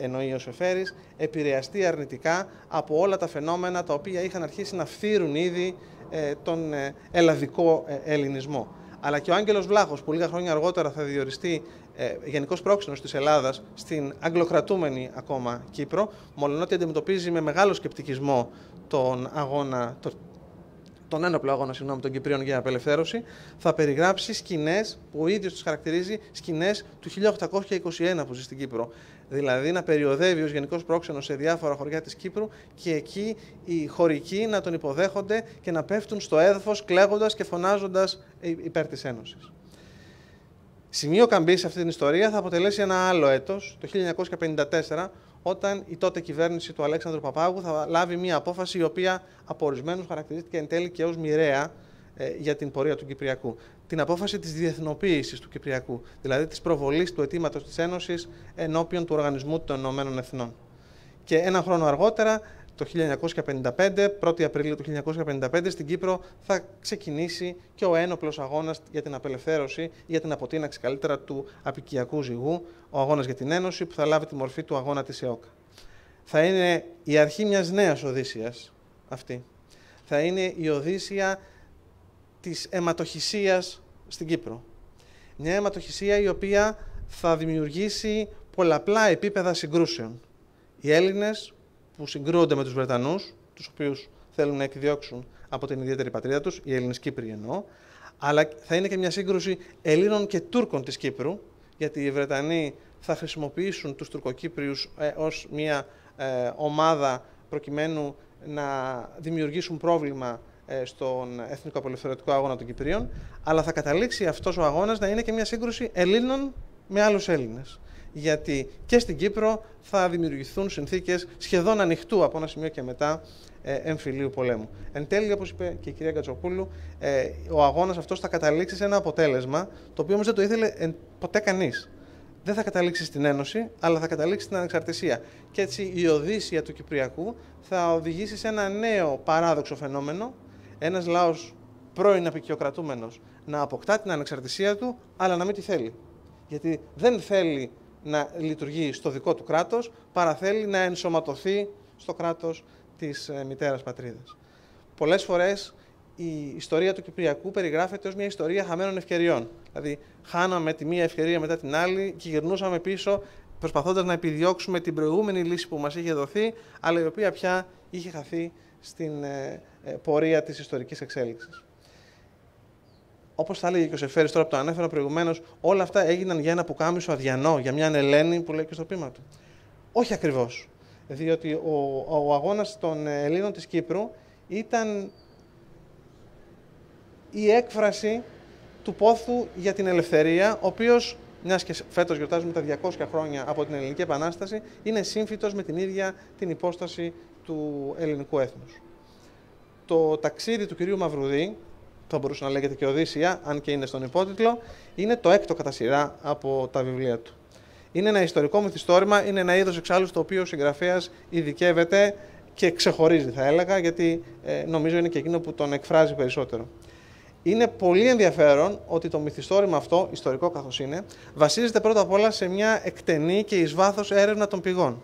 [SPEAKER 5] εννοεί ο Σεφέρης, επηρεαστεί αρνητικά από όλα τα φαινόμενα τα οποία είχαν αρχίσει να φτύρουν ήδη ε, τον ε, ελλαδικό ε, ελληνισμό. Αλλά και ο Άγγελος Βλάχος, που λίγα χρόνια αργότερα θα διοριστεί ε, Γενικός Πρόξενος της Ελλάδας στην αγγλοκρατούμενη ακόμα Κύπρο, μολονότι αντιμετωπίζει με μεγάλο σκεπτικισμό τον αγώνα, το, τον ένοπλο αγώνα συγγνώμη, των Κυπρίων για απελευθέρωση, θα περιγράψει σκηνές που ο ίδιος τους χαρακτηρίζει σκηνές του 1821 που ζει στην Κύπρο. Δηλαδή να περιοδεύει ως γενικός πρόξενος σε διάφορα χωριά της Κύπρου και εκεί οι χωρικοί να τον υποδέχονται και να πέφτουν στο έδαφος κλαίγοντας και φωνάζοντας υπέρ της Ένωσης. Σημείο καμπής σε αυτή την ιστορία θα αποτελέσει ένα άλλο έτος, το 1954, όταν η τότε κυβέρνηση του Αλέξανδρου Παπάγου θα λάβει μια απόφαση η οποία από ορισμένους χαρακτηρίστηκε εν τέλει και ως μοιραία ε, για την πορεία του Κυπριακού την απόφαση της διεθνοποίησης του Κυπριακού, δηλαδή της προβολής του αιτήματος της Ένωσης ενώπιον του Οργανισμού των Ηνωμένων Εθνών. Και ένα χρόνο αργότερα, το 1955, 1η Απριλίου του 1955, στην Κύπρο θα ξεκινήσει και ο ένοπλος αγώνας για την απελευθέρωση, για την αποτείναξη καλύτερα του απικιακού ζυγού, ο Αγώνας για την Ένωση που θα λάβει τη μορφή του αγώνα της ΕΟΚΑ. Θα είναι η αρχή μιας νέας Οδύσσιας αυτή. Θα είναι η Οδύσσια της αιματοχυσίας στην Κύπρο. Μια αιματοχυσία η οποία θα δημιουργήσει πολλαπλά επίπεδα συγκρούσεων. Οι Έλληνες που συγκρούονται με τους Βρετανούς, τους οποίους θέλουν να εκδιώξουν από την ιδιαίτερη πατρίδα τους, οι Έλληνες Κύπροι εννοώ, αλλά θα είναι και μια σύγκρουση Ελλήνων και Τούρκων της Κύπρου, γιατί οι Βρετανοί θα χρησιμοποιήσουν τους Τουρκοκύπριους ε, ως μια ε, ομάδα προκειμένου να δημιουργήσουν πρόβλημα ε, στον Εθνικό Απολευθερωτικό Αγώνα των Κυπρίων, αλλά θα καταλήξει αυτός ο αγώνας να είναι και μια σύγκρουση Ελλήνων με άλλους Έλληνες. Γιατί και στην Κύπρο θα δημιουργηθούν συνθήκες σχεδόν ανοιχτού από ένα σημείο και μετά ε, εμφυλίου πολέμου. Εν τέλει, όπως είπε και η κυρία Κατσοπούλου, ε, ο αγώνας αυτός θα καταλήξει σε ένα αποτέλεσμα, το οποίο όμως δεν το ήθελε ποτέ κανείς δεν θα καταλήξει στην Ένωση, αλλά θα καταλήξει στην ανεξαρτησία. Και έτσι η Οδύσσια του Κυπριακού θα οδηγήσει σε ένα νέο παράδοξο φαινόμενο, ένας λαός πρώην απεικιοκρατούμενος να αποκτά την ανεξαρτησία του, αλλά να μην τη θέλει. Γιατί δεν θέλει να λειτουργεί στο δικό του κράτος, παρά θέλει να ενσωματωθεί στο κράτος της ε, μητέρας πατρίδας. Πολλές φορές η ιστορία του Κυπριακού περιγράφεται ως μια ιστορία χαμένων ευκαιριών. Δηλαδή, χάναμε τη μία ευκαιρία μετά την άλλη και γυρνούσαμε πίσω προσπαθώντας να επιδιώξουμε την προηγούμενη λύση που μας είχε δοθεί, αλλά η οποία πια είχε χαθεί στην ε, ε, πορεία της ιστορικής εξέλιξης. Όπως θα έλεγε και ο Σεφέρης τώρα που το ανέφερα προηγουμένως, όλα αυτά έγιναν για ένα πουκάμισο αδιανό, για μια Ελένη που λέει και στο πείμα του. Όχι ακριβώς, Διότι ο, ο αγώνας των Ελλήνων της Κύπρου ήταν η έκφραση του πόθου για την ελευθερία, ο οποίος, μιας και φέτος γιορτάζουμε τα 200 χρόνια από την Ελληνική Επανάσταση, είναι σύμφυτος με την ίδια την υπόσταση του ελληνικού έθνους το ταξίδι του κυρίου Μαυρουδή, θα μπορούσε να λέγεται και Οδύσσια, αν και είναι στον υπότιτλο, είναι το έκτο κατά σειρά από τα βιβλία του. Είναι ένα ιστορικό μυθιστόρημα, είναι ένα είδος εξάλλου στο οποίο ο συγγραφέας ειδικεύεται και ξεχωρίζει, θα έλεγα, γιατί ε, νομίζω είναι και εκείνο που τον εκφράζει περισσότερο. Είναι πολύ ενδιαφέρον ότι το μυθιστόρημα αυτό, ιστορικό καθώς είναι, βασίζεται πρώτα απ' όλα σε μια εκτενή και εις βάθος έρευνα των πηγών.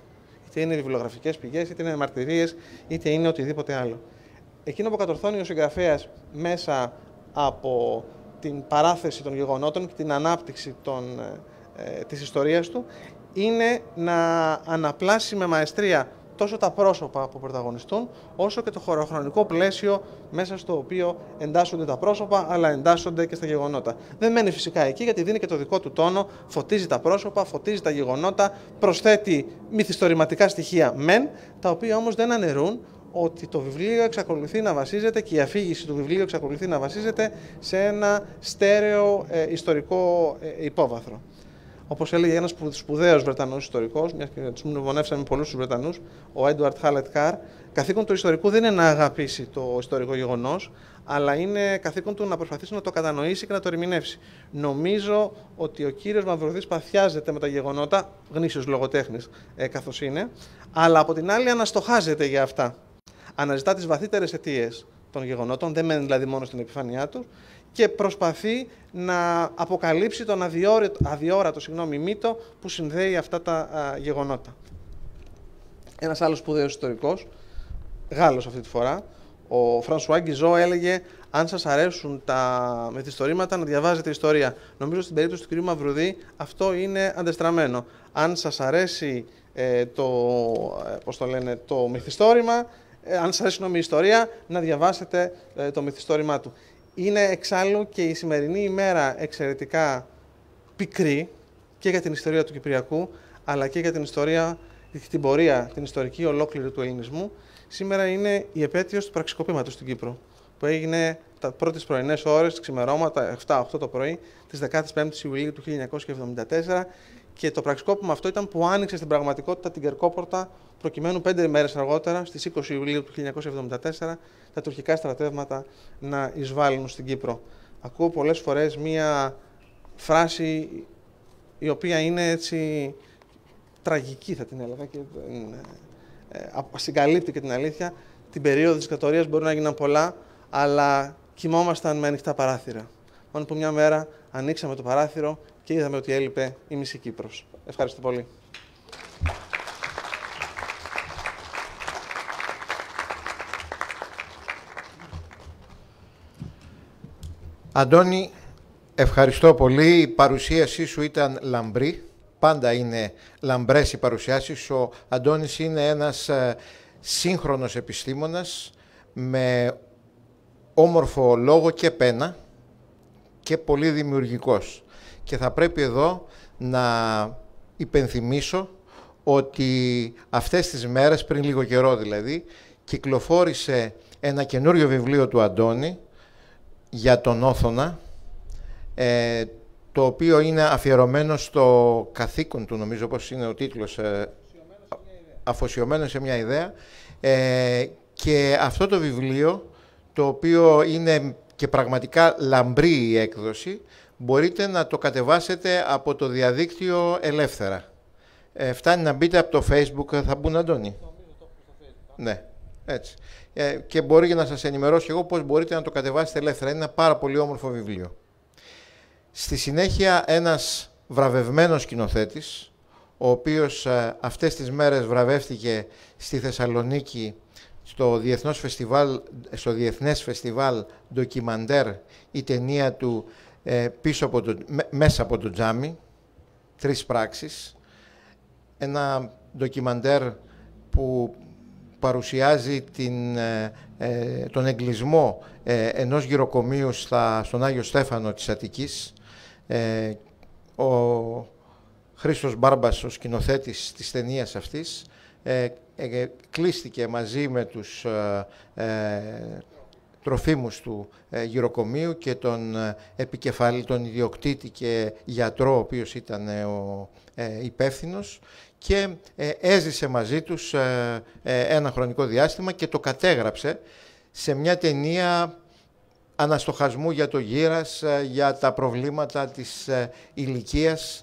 [SPEAKER 5] Είτε είναι βιβλιογραφικές πηγές, είτε είναι μαρτυρίες, είτε είναι οτιδήποτε άλλο εκείνο που κατορθώνει ο συγγραφέας μέσα από την παράθεση των γεγονότων και την ανάπτυξη των, ε, ε, της ιστορίας του είναι να αναπλάσει με μαεστρία τόσο τα πρόσωπα που πρωταγωνιστούν, όσο και το χωροχρονικό πλαίσιο μέσα στο οποίο εντάσσονται τα πρόσωπα, αλλά εντάσσονται και στα γεγονότα. Δεν μένει φυσικά εκεί, γιατί δίνει και το δικό του τόνο, φωτίζει τα πρόσωπα, φωτίζει τα γεγονότα, προσθέτει μυθιστορηματικά στοιχεία μεν, τα οποία όμως δεν αναιρούν ότι το βιβλίο εξακολουθεί να βασίζεται και η αφήγηση του βιβλίου εξακολουθεί να βασίζεται σε ένα στέρεο ε, ιστορικό ε, υπόβαθρο. Όπως έλεγε ένας σπουδαίος Βρετανός ιστορικός, μιας και τους μνημονεύσαμε πολλούς τους Βρετανούς, ο Έντουαρτ Χάλετ Κάρ, καθήκον του ιστορικού δεν είναι να αγαπήσει το ιστορικό γεγονός, αλλά είναι καθήκον του να προσπαθήσει να το κατανοήσει και να το ερμηνεύσει. Νομίζω ότι ο κύριος Μαυροδί παθιάζεται με τα γεγονότα, γνήσιος λογοτέχνης ε, καθώς είναι, αλλά από την άλλη αναστοχάζεται για αυτά αναζητά τις βαθύτερες αιτίες των γεγονότων, δεν μένει δηλαδή μόνο στην επιφάνειά του και προσπαθεί να αποκαλύψει τον αδιόρατο συγγνώμη, μύτο που συνδέει αυτά τα γεγονότα. Ένας άλλος σπουδαίος ιστορικός, Γάλλος αυτή τη φορά, ο Φρανσουά Γκιζό έλεγε «Αν σας αρέσουν τα μυθιστορήματα, να διαβάζετε ιστορία». Νομίζω στην περίπτωση του κ. Μαυρουδή αυτό είναι αντεστραμμένο. Αν σας αρεσουν τα μεθιστορήματα, να διαβαζετε ιστορια νομιζω στην περιπτωση του κ μαυρουδη αυτο ειναι αντεστραμμενο αν σας αρεσει ε, το, ε, το, ε, αν σας νομίζω, η ιστορία, να διαβάσετε ε, το μυθιστόρημά του. Είναι εξάλλου και η σημερινή ημέρα εξαιρετικά πικρή και για την ιστορία του Κυπριακού, αλλά και για την ιστορία, την πορεία, την ιστορική ολόκληρη του ελληνισμού. Σήμερα είναι η επέτειος του πραξικοπήματος στην Κύπρο, που έγινε τα πρώτες πρωινές ώρες, ξημερώματα, 7-8 το πρωί, της 15ης Ιουλίου του 1974 και το πραξικόπημα αυτό ήταν που άνοιξε στην πραγματικότητα την Κερκόπορτα προκειμένου πέντε μέρες αργότερα, στις 20 Ιουλίου του 1974, τα τουρκικά στρατεύματα να εισβάλλουν στην Κύπρο. Ακούω πολλές φορές μία φράση η οποία είναι έτσι τραγική θα την έλεγα και ε, συγκαλύπτει και την αλήθεια. Την περίοδο της κατορίας μπορεί να έγιναν πολλά, αλλά κοιμόμασταν με ανοιχτά παράθυρα. Μόνο που μια μέρα ανοίξαμε το παράθυρο και είδαμε ότι έλειπε η μισή Κύπρος. Ευχαριστώ πολύ.
[SPEAKER 3] Αντώνη, ευχαριστώ πολύ. Η παρουσίασή σου ήταν λαμπρή. Πάντα είναι λαμπρές οι παρουσιάσεις. Ο Αντώνης είναι ένας ε, σύγχρονος επιστήμονας με όμορφο λόγο και πένα και πολύ δημιουργικός και θα πρέπει εδώ να υπενθυμίσω ότι αυτές τις μέρες, πριν λίγο καιρό δηλαδή, κυκλοφόρησε ένα καινούριο βιβλίο του Αντώνη για τον Όθωνα, ε, το οποίο είναι αφιερωμένο στο καθήκον του, νομίζω πως είναι ο τίτλος, ε, αφοσιωμένος σε μια ιδέα. Ε, και αυτό το βιβλίο, το οποίο είναι και πραγματικά λαμπρή η έκδοση, μπορείτε να το κατεβάσετε από το διαδίκτυο ελεύθερα. Ε, φτάνει να μπείτε από το facebook, θα μπουν Αντώνη. Ναι, έτσι. Ε, και μπορεί να σας ενημερώσω εγώ πώς μπορείτε να το κατεβάσετε ελεύθερα. Είναι ένα πάρα πολύ όμορφο βιβλίο. Στη συνέχεια ένας βραβευμένος σκηνοθέτης, ο οποίος ε, αυτές τις μέρες βραβεύτηκε στη Θεσσαλονίκη στο Διεθνές Φεστιβάλ, στο Φεστιβάλ Ντοκιμαντέρ η ταινία του ε, πίσω από το, μέσα από το τζάμι, τρεις πράξεις, ένα ντοκιμαντέρ που παρουσιάζει την, ε, ε, τον εγκλισμό ενός γυροκομείου στα, στον Άγιο Στέφανο της Αττικής. ο Χρήστος Μπάρμπας, ο σκηνοθέτης της ταινίας αυτής, κλείστηκε μαζί με τους τροφίμους του ε, γυροκομείου και τον ε, επικεφαλή, τον ιδιοκτήτη και γιατρό, ο οποίος ήταν ε, ο υπεύθυνος και έζησε μαζί τους ένα χρονικό διάστημα και το κατέγραψε σε μια ταινία αναστοχασμού για το γύρας, για τα προβλήματα της ηλικίας,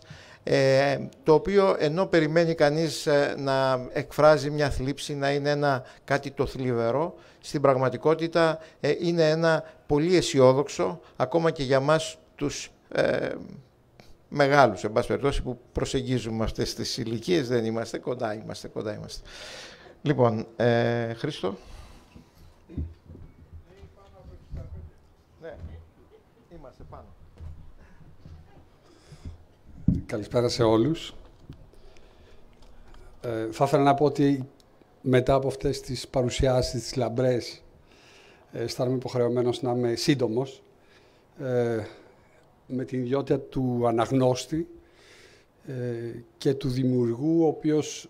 [SPEAKER 3] το οποίο ενώ περιμένει κανείς να εκφράζει μια θλίψη, να είναι ένα κάτι το θλιβερό, στην πραγματικότητα ε, είναι ένα πολύ αισιόδοξο ακόμα και για μας τους ε, μεγάλους, εν πάση περιπτώσει, που προσεγγίζουμε αυτές τις ηλικίες δεν είμαστε, κοντά είμαστε, κοντά είμαστε. Λοιπόν, ε, Χρήστο. Ναι, είμαστε πάνω.
[SPEAKER 6] Καλησπέρα σε όλους. Ε, θα ήθελα να πω ότι μετά από αυτές τις παρουσιάσεις, τις λαμπρές, ε, αισθάνομαι υποχρεωμένος να είμαι σύντομος. Ε, με την ιδιότητα του αναγνώστη ε, και του δημιουργού, ο οποίος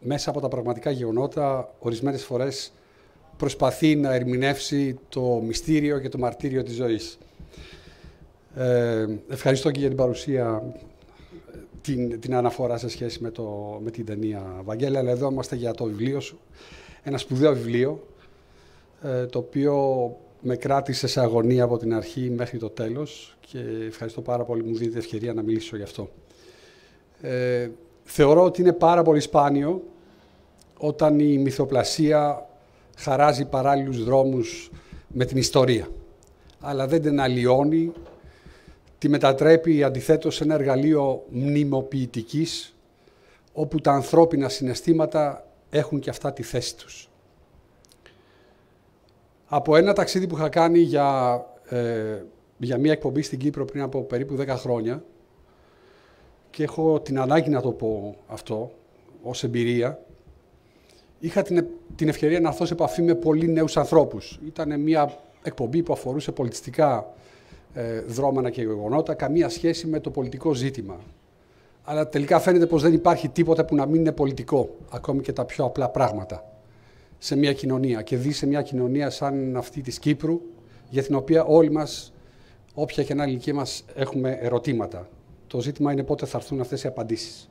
[SPEAKER 6] μέσα από τα πραγματικά γεγονότα ορισμένες φορές προσπαθεί να ερμηνεύσει το μυστήριο και το μαρτύριο της ζωής. Ε, ευχαριστώ και για την παρουσία την, την αναφορά σε σχέση με, το, με την ταινία Βαγγέλη, αλλά εδώ είμαστε για το βιβλίο σου. Ένα σπουδαίο βιβλίο, ε, το οποίο με κράτησε σε αγωνία από την αρχή μέχρι το τέλος και ευχαριστώ πάρα πολύ μου δίνετε ευκαιρία να μιλήσω γι' αυτό. Ε, θεωρώ ότι είναι πάρα πολύ σπάνιο όταν η μυθοπλασία χαράζει παράλληλους δρόμους με την ιστορία, αλλά δεν την αλλοιώνει τη μετατρέπει αντιθέτως σε ένα εργαλείο μνημοποιητικής, όπου τα ανθρώπινα συναισθήματα έχουν και αυτά τη θέση τους. Από ένα ταξίδι που είχα κάνει για, ε, μία εκπομπή στην Κύπρο πριν από περίπου 10 χρόνια και έχω την ανάγκη να το πω αυτό ως εμπειρία, είχα την, την ευκαιρία να έρθω σε επαφή με πολύ νέους ανθρώπους. Ήταν μία εκπομπή που αφορούσε πολιτιστικά ε, δρόμενα και γεγονότα, καμία σχέση με το πολιτικό ζήτημα. Αλλά τελικά φαίνεται πως δεν υπάρχει τίποτα που να μην είναι πολιτικό, ακόμη και τα πιο απλά πράγματα, σε μια κοινωνία. Και δει σε μια κοινωνία σαν αυτή της Κύπρου, για την οποία όλοι μας, όποια και να ηλικία μας, έχουμε ερωτήματα. Το ζήτημα είναι πότε θα έρθουν αυτές οι απαντήσεις.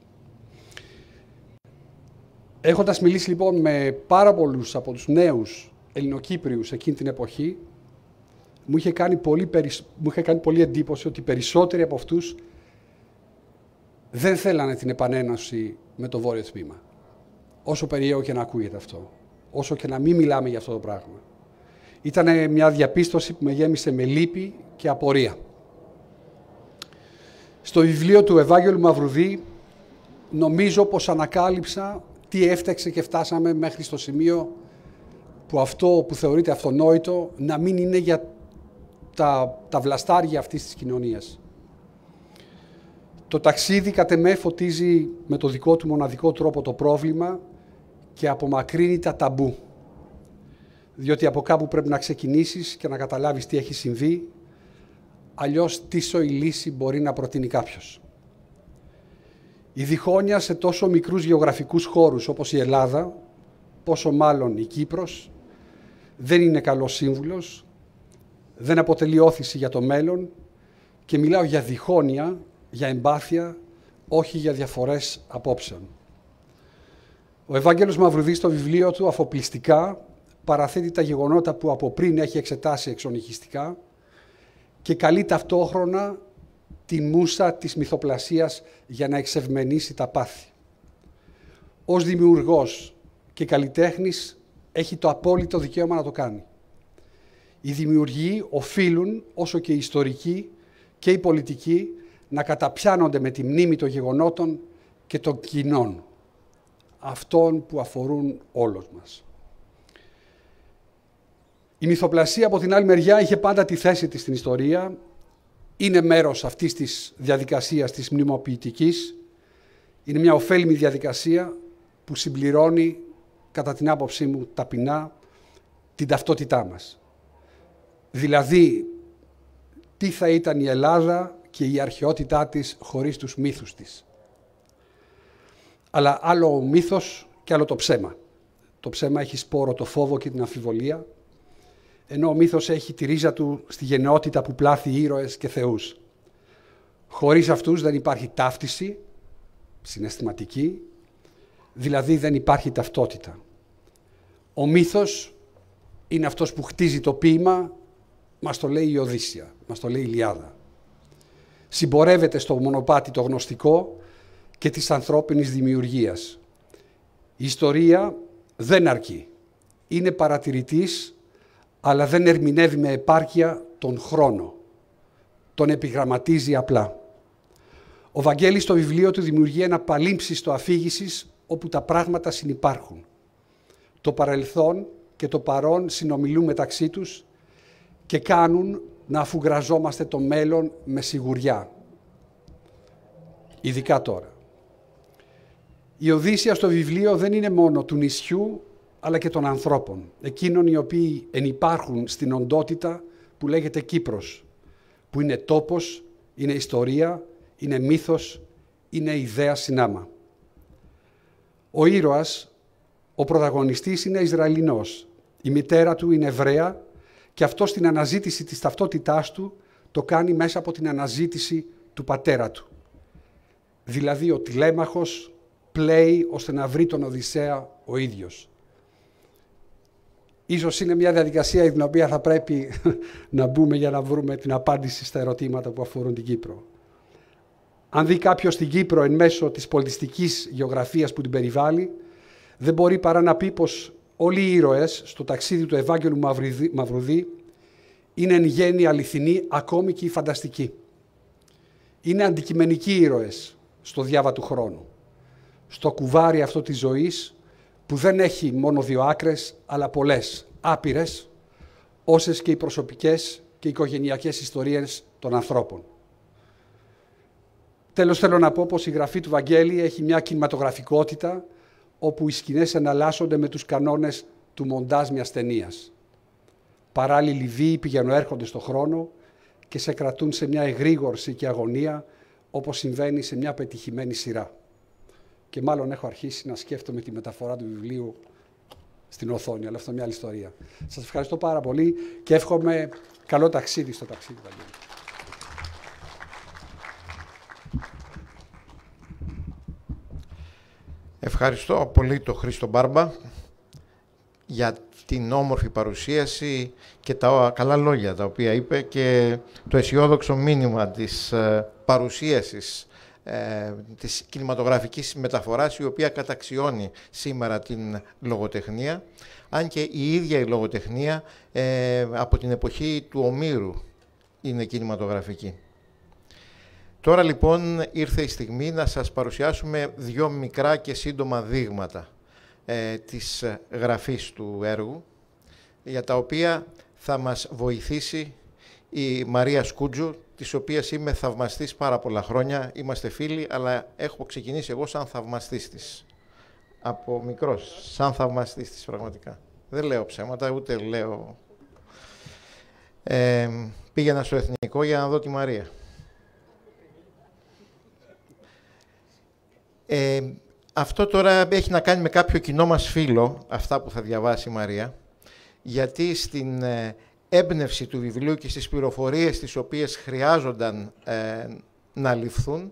[SPEAKER 6] Έχοντας μιλήσει λοιπόν με πάρα πολλούς από τους νέους Ελληνοκύπριους εκείνη την εποχή, μου είχε κάνει πολύ, μου κάνει πολύ εντύπωση ότι περισσότεροι από αυτούς δεν θέλανε την επανένωση με το βόρειο τμήμα. Όσο περίεργο και να ακούγεται αυτό. Όσο και να μην μιλάμε για αυτό το πράγμα. Ήταν μια διαπίστωση που με γέμισε με λύπη και απορία. Στο βιβλίο του Ευάγγελου Μαυρουδή νομίζω πως ανακάλυψα τι έφταξε και φτάσαμε μέχρι στο σημείο που αυτό που θεωρείται αυτονόητο να μην είναι για τα, βλαστάρια αυτής της κοινωνίας. Το ταξίδι κατ' φωτίζει με το δικό του μοναδικό τρόπο το πρόβλημα και απομακρύνει τα ταμπού. Διότι από κάπου πρέπει να ξεκινήσεις και να καταλάβεις τι έχει συμβεί, αλλιώς τι λύση μπορεί να προτείνει κάποιος. Η διχόνοια σε τόσο μικρούς γεωγραφικούς χώρους όπως η Ελλάδα, πόσο μάλλον η Κύπρος, δεν είναι καλός σύμβουλος δεν αποτελεί όθηση για το μέλλον και μιλάω για διχόνοια, για εμπάθεια, όχι για διαφορές απόψεων. Ο Ευάγγελος Μαυρουδής στο βιβλίο του αφοπλιστικά παραθέτει τα γεγονότα που από πριν έχει εξετάσει εξονυχιστικά και καλεί ταυτόχρονα τη μουσα της μυθοπλασίας για να εξευμενήσει τα πάθη. Ως δημιουργός και καλλιτέχνης έχει το απόλυτο δικαίωμα να το κάνει. Οι δημιουργοί οφείλουν, όσο και οι ιστορικοί και οι πολιτικοί, να καταπιάνονται με τη μνήμη των γεγονότων και των κοινών, αυτών που αφορούν όλους μας. Η μυθοπλασία από την άλλη μεριά είχε πάντα τη θέση της στην ιστορία, είναι μέρος αυτής της διαδικασίας της μνημοποιητικής, είναι μια ωφέλιμη διαδικασία που συμπληρώνει, κατά την άποψή μου ταπεινά, την ταυτότητά μας. Δηλαδή, τι θα ήταν η Ελλάδα και η αρχαιότητά της χωρίς τους μύθους της. Αλλά άλλο ο μύθος και άλλο το ψέμα. Το ψέμα έχει σπόρο το φόβο και την αμφιβολία, ενώ ο μύθος έχει τη ρίζα του στη γενναιότητα που πλάθει ήρωες και θεούς. Χωρίς αυτούς δεν υπάρχει ταύτιση, συναισθηματική, δηλαδή δεν υπάρχει ταυτότητα. Ο μύθος είναι αυτός που χτίζει το ποίημα μας το λέει η Οδύσσια, μας το λέει η Λιάδα. Συμπορεύεται στο μονοπάτι το γνωστικό και της ανθρώπινης δημιουργίας. Η ιστορία δεν αρκεί. Είναι παρατηρητής, αλλά δεν ερμηνεύει με επάρκεια τον χρόνο. Τον επιγραμματίζει απλά. Ο Βαγγέλης στο βιβλίο του δημιουργεί ένα παλίμψιστο αφήγησης όπου τα πράγματα συνυπάρχουν. Το παρελθόν και το παρόν συνομιλούν μεταξύ τους και κάνουν να αφουγκραζόμαστε το μέλλον με σιγουριά. Ειδικά τώρα. Η Οδύσσια στο βιβλίο δεν είναι μόνο του νησιού, αλλά και των ανθρώπων, εκείνων οι οποίοι ενυπάρχουν στην οντότητα που λέγεται Κύπρος, που είναι τόπος, είναι ιστορία, είναι μύθος, είναι ιδέα συνάμα. Ο ήρωας, ο πρωταγωνιστής είναι Ισραηλινός, η μητέρα του είναι Εβραία και αυτό στην αναζήτηση της ταυτότητάς του το κάνει μέσα από την αναζήτηση του πατέρα του. Δηλαδή ο τηλέμαχος πλέει ώστε να βρει τον Οδυσσέα ο ίδιος. Ίσως είναι μια διαδικασία την οποία θα πρέπει <laughs> να μπούμε για να βρούμε την απάντηση στα ερωτήματα που αφορούν την Κύπρο. Αν δει κάποιος την Κύπρο εν μέσω της πολιτιστικής γεωγραφίας που την περιβάλλει, δεν μπορεί παρά να πει πως Όλοι οι ήρωες στο ταξίδι του Ευάγγελου Μαυρουδή, είναι εν γέννη αληθινοί, ακόμη και οι φανταστικοί. Είναι αντικειμενικοί ήρωες στο διάβα του χρόνου. Στο κουβάρι αυτό της ζωής που δεν έχει μόνο δύο άκρες, αλλά πολλές, άπειρες, όσες και οι προσωπικές και οι οικογενειακές ιστορίες των ανθρώπων. Τέλος θέλω να πω πως η γραφή του Βαγγέλη έχει μια κινηματογραφικότητα όπου οι σκηνές εναλλάσσονται με τους κανόνες του μοντάζ μιας ταινίας. Παράλληλοι βίοι έρχονται στο χρόνο και σε κρατούν σε μια εγρήγορση και αγωνία όπως συμβαίνει σε μια πετυχημένη σειρά. Και μάλλον έχω αρχίσει να σκέφτομαι τη μεταφορά του βιβλίου στην οθόνη, αλλά αυτό είναι μια άλλη ιστορία. Σας ευχαριστώ πάρα πολύ και εύχομαι καλό ταξίδι στο ταξίδι.
[SPEAKER 3] Ευχαριστώ πολύ τον Χρήστο Μπάρμπα για την όμορφη παρουσίαση και τα καλά λόγια τα οποία είπε και το αισιόδοξο μήνυμα της ε, παρουσίασης ε, της κινηματογραφικής μεταφοράς η οποία καταξιώνει σήμερα την λογοτεχνία αν και η ίδια η λογοτεχνία ε, από την εποχή του Ομήρου είναι κινηματογραφική. Τώρα λοιπόν ήρθε η στιγμή να σας παρουσιάσουμε δύο μικρά και σύντομα δείγματα ε, της γραφής του έργου, για τα οποία θα μας βοηθήσει η Μαρία Σκούτζου, της οποίας είμαι θαυμαστής πάρα πολλά χρόνια. Είμαστε φίλοι, αλλά έχω ξεκινήσει εγώ σαν θαυμαστής της. Από μικρός, σαν θαυμαστής της πραγματικά. Δεν λέω ψέματα, ούτε λέω... Ε, πήγαινα στο Εθνικό για να δω τη Μαρία. Ε, αυτό τώρα έχει να κάνει με κάποιο κοινό μας φίλο, αυτά που θα διαβάσει η Μαρία, γιατί στην ε, έμπνευση του βιβλίου και στις πληροφορίες τις οποίες χρειάζονταν ε, να ληφθούν,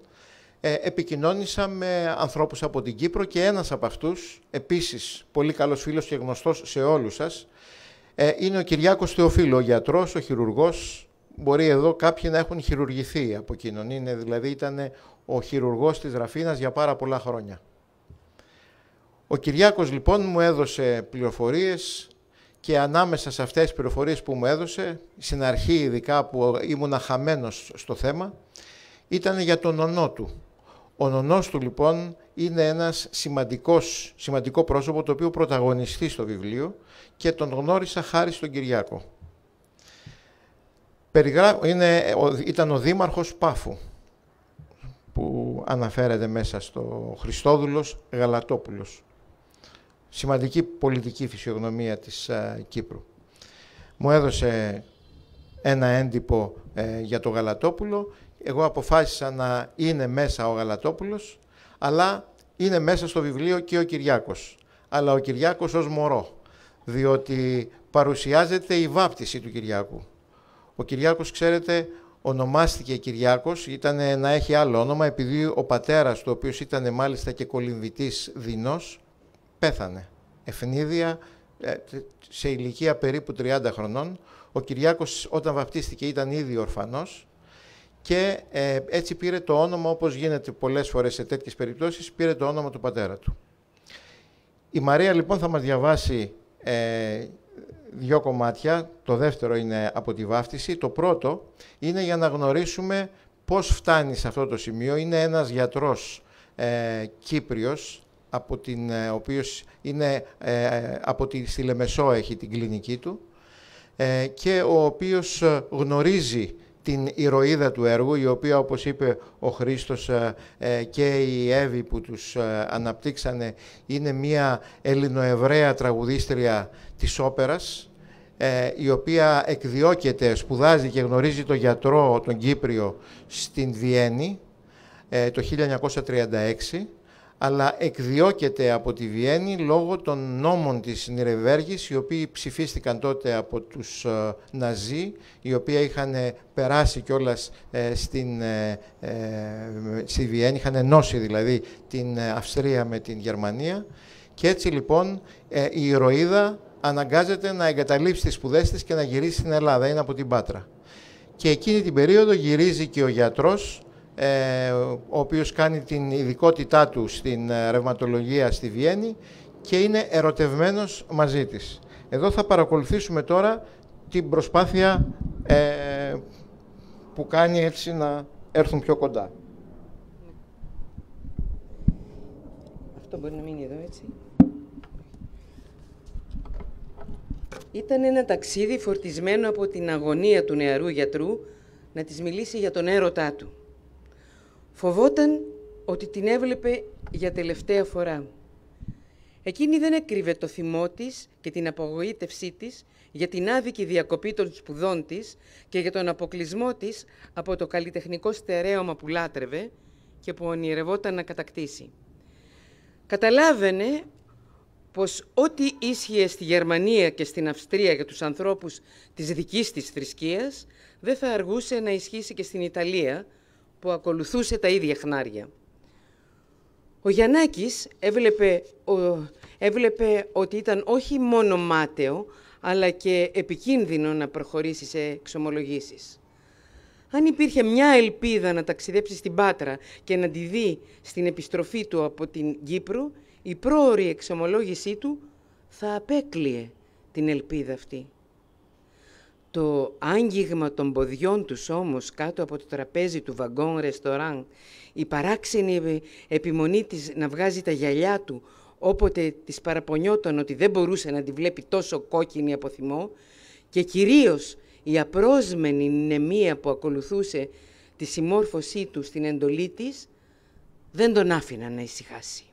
[SPEAKER 3] ε, επικοινώνησα με ανθρώπους από την Κύπρο και ένας από αυτούς, επίσης πολύ καλός φίλος και γνωστός σε όλους σας, ε, είναι ο Κυριάκος Θεοφίλου, ο γιατρός, ο χειρουργός. Μπορεί εδώ κάποιοι να έχουν χειρουργηθεί από εκείνον. Είναι, δηλαδή ήταν ο χειρουργός της Ραφίνας για πάρα πολλά χρόνια. Ο Κυριάκος λοιπόν μου έδωσε πληροφορίες και ανάμεσα σε αυτές τις πληροφορίες που μου έδωσε, στην αρχή ειδικά που ήμουν χαμένος στο θέμα, ήταν για τον ονό του. Ο νονός του λοιπόν είναι ένας σημαντικός, σημαντικό πρόσωπο το οποίο πρωταγωνιστεί στο βιβλίο και τον γνώρισα χάρη στον Κυριάκο. Είναι, ήταν ο δήμαρχος Πάφου που αναφέρεται μέσα στο Χριστόδουλος Γαλατόπουλος. Σημαντική πολιτική φυσιογνωμία της ε, Κύπρου. Μου έδωσε ένα έντυπο ε, για το Γαλατόπουλο. Εγώ αποφάσισα να είναι μέσα ο Γαλατόπουλος, αλλά είναι μέσα στο βιβλίο και ο Κυριάκος. Αλλά ο Κυριάκος ως μωρό, διότι παρουσιάζεται η βάπτιση του Κυριάκου. Ο Κυριάκος, ξέρετε, ονομάστηκε Κυριάκος, ήταν να έχει άλλο όνομα, επειδή ο πατέρας του, ο οποίος ήταν μάλιστα και κολυμβητής δεινός, πέθανε. Ευνίδια, ε, σε ηλικία περίπου 30 χρονών. Ο Κυριάκος όταν βαπτίστηκε ήταν ήδη ορφανός και ε, έτσι πήρε το όνομα, όπως γίνεται πολλές φορές σε τέτοιες περιπτώσεις, πήρε το όνομα του πατέρα του. Η Μαρία λοιπόν θα μας διαβάσει ε, δύο κομμάτια. Το δεύτερο είναι από τη βάφτιση. Το πρώτο είναι για να γνωρίσουμε πώς φτάνει σε αυτό το σημείο. Είναι ένας γιατρός ε, Κύπριος, από την, ε, ο οποίος είναι, ε, από τη, στη Λεμεσό έχει την κλινική του ε, και ο οποίος γνωρίζει την ηρωίδα του έργου, η οποία όπως είπε ο Χρήστος ε, ε, και η Εύη που τους ε, αναπτύξανε, είναι μια ελληνοεβραία τραγουδίστρια της όπερας, η οποία εκδιώκεται, σπουδάζει και γνωρίζει τον γιατρό, τον Κύπριο, στην Βιέννη το 1936 αλλά εκδιώκεται από τη Βιέννη λόγω των νόμων της Νιρεβέργης, οι οποίοι ψηφίστηκαν τότε από τους ε, Ναζί, οι οποίοι είχαν ε, περάσει κιόλας ε, στην, στη Βιέννη, είχαν ενώσει δηλαδή την Αυστρία με την Γερμανία. Και έτσι λοιπόν η ηρωίδα αναγκάζεται να εγκαταλείψει τις σπουδές της και να γυρίσει στην Ελλάδα, είναι από την Πάτρα. Και εκείνη την περίοδο γυρίζει και ο γιατρός ε, ο οποίος κάνει την ειδικότητά του στην ε, ρευματολογία στη Βιέννη και είναι ερωτευμένος μαζί της. Εδώ θα παρακολουθήσουμε τώρα την προσπάθεια ε, που κάνει έτσι να έρθουν πιο κοντά.
[SPEAKER 7] Αυτό μπορεί να μείνει εδώ έτσι. Ήταν ένα ταξίδι φορτισμένο από την αγωνία του νεαρού γιατρού να της μιλήσει για τον έρωτά του. Φοβόταν ότι την έβλεπε για τελευταία φορά. Εκείνη δεν έκρυβε το θυμό της και την απογοήτευσή της για την άδικη διακοπή των σπουδών της και για τον αποκλεισμό της από το καλλιτεχνικό στερέωμα που λάτρευε και που ονειρευόταν να κατακτήσει. Καταλάβαινε πως ό,τι ίσχυε στη Γερμανία και στην Αυστρία για τους ανθρώπους της δικής της θρησκείας δεν θα αργούσε να ισχύσει και στην Ιταλία που ακολουθούσε τα ίδια χνάρια. Ο Γιαννάκης έβλεπε, έβλεπε ότι ήταν όχι μόνο μάταιο, αλλά και επικίνδυνο να προχωρήσει σε εξομολογήσεις. Αν υπήρχε μια ελπίδα να ταξιδέψει στην Πάτρα και να τη δει στην επιστροφή του από την Κύπρο, η πρόορη εξομολόγησή του θα απέκλειε την ελπίδα αυτή. Το άγγιγμα των ποδιών τους όμως κάτω από το τραπέζι του βαγκόν ρεστοράν, η παράξενη επιμονή της να βγάζει τα γυαλιά του όποτε της παραπονιόταν ότι δεν μπορούσε να τη βλέπει τόσο κόκκινη από θυμό και κυρίως η απρόσμενη νεμία που ακολουθούσε τη συμμόρφωσή του στην εντολή της, δεν τον άφηνα να ησυχάσει.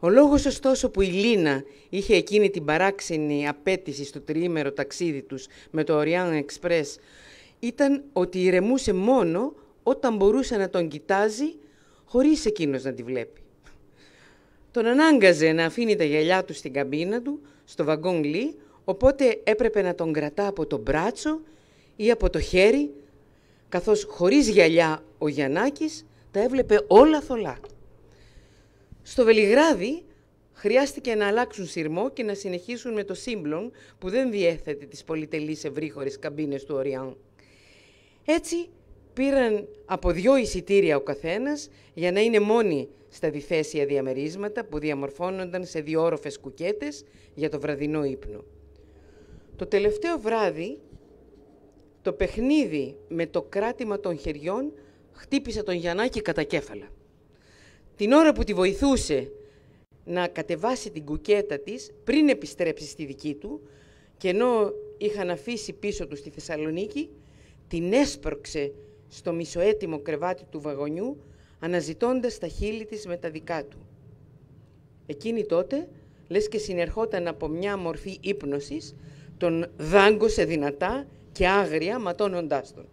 [SPEAKER 7] Ο λόγος ωστόσο που η Λίνα είχε εκείνη την παράξενη απέτηση στο τριήμερο ταξίδι τους με το Orient Express ήταν ότι ηρεμούσε μόνο όταν μπορούσε να τον κοιτάζει χωρίς εκείνος να τη βλέπει. Τον ανάγκαζε να αφήνει τα γυαλιά του στην καμπίνα του, στο βαγκόν οπότε έπρεπε να τον κρατά από το μπράτσο ή από το χέρι, καθώς χωρίς γυαλιά ο Γιαννάκης τα έβλεπε όλα θολά. Στο Βελιγράδι χρειάστηκε να αλλάξουν σειρμό και να συνεχίσουν με το σύμπλον που δεν διέθετε τις πολυτελείς ευρύχωρες καμπίνες του Οριάν. Έτσι πήραν από δυο εισιτήρια ο καθένας για να είναι μόνοι στα διθέσια διαμερίσματα που διαμορφώνονταν σε διόροφες κουκέτες για το βραδινό ύπνο. Το τελευταίο βράδυ το παιχνίδι με το κράτημα των χεριών χτύπησε τον Γιαννάκη κατά κέφαλα. Την ώρα που τη βοηθούσε να κατεβάσει την κουκέτα της πριν επιστρέψει στη δική του και ενώ είχαν αφήσει πίσω τους στη Θεσσαλονίκη, την έσπρωξε στο μισοέτοιμο κρεβάτι του βαγονιού αναζητώντας τα χείλη της με τα δικά του. Εκείνη τότε, λες και συνερχόταν από μια μορφή ύπνωσης, τον δάγκωσε δυνατά και άγρια ματώνοντάς τον.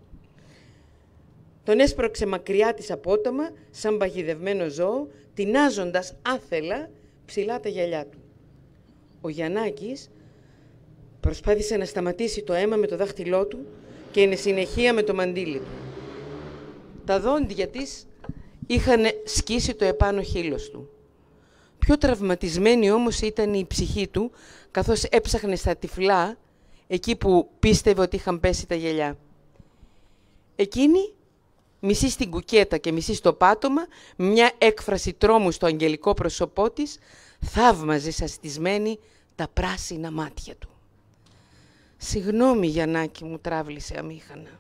[SPEAKER 7] Τον έσπρωξε μακριά της απότομα, σαν παγιδευμένο ζώο, τεινάζοντας άθελα ψηλά τα γυαλιά του. Ο Γιαννάκης προσπάθησε να σταματήσει το αίμα με το δάχτυλό του και είναι συνεχεία με το μαντίλι του. Τα δόντια της είχαν σκίσει το επάνω χείλος του. Πιο τραυματισμένη όμως ήταν η ψυχή του, καθώς έψαχνε στα τυφλά, εκεί που πίστευε ότι είχαν πέσει τα γυαλιά. Εκείνη μισή στην κουκέτα και μισή στο πάτωμα, μια έκφραση τρόμου στο αγγελικό πρόσωπό της, θαύμαζε σαστισμένη τα πράσινα μάτια του. «Συγνώμη, Γιαννάκη μου», τράβλησε αμήχανα.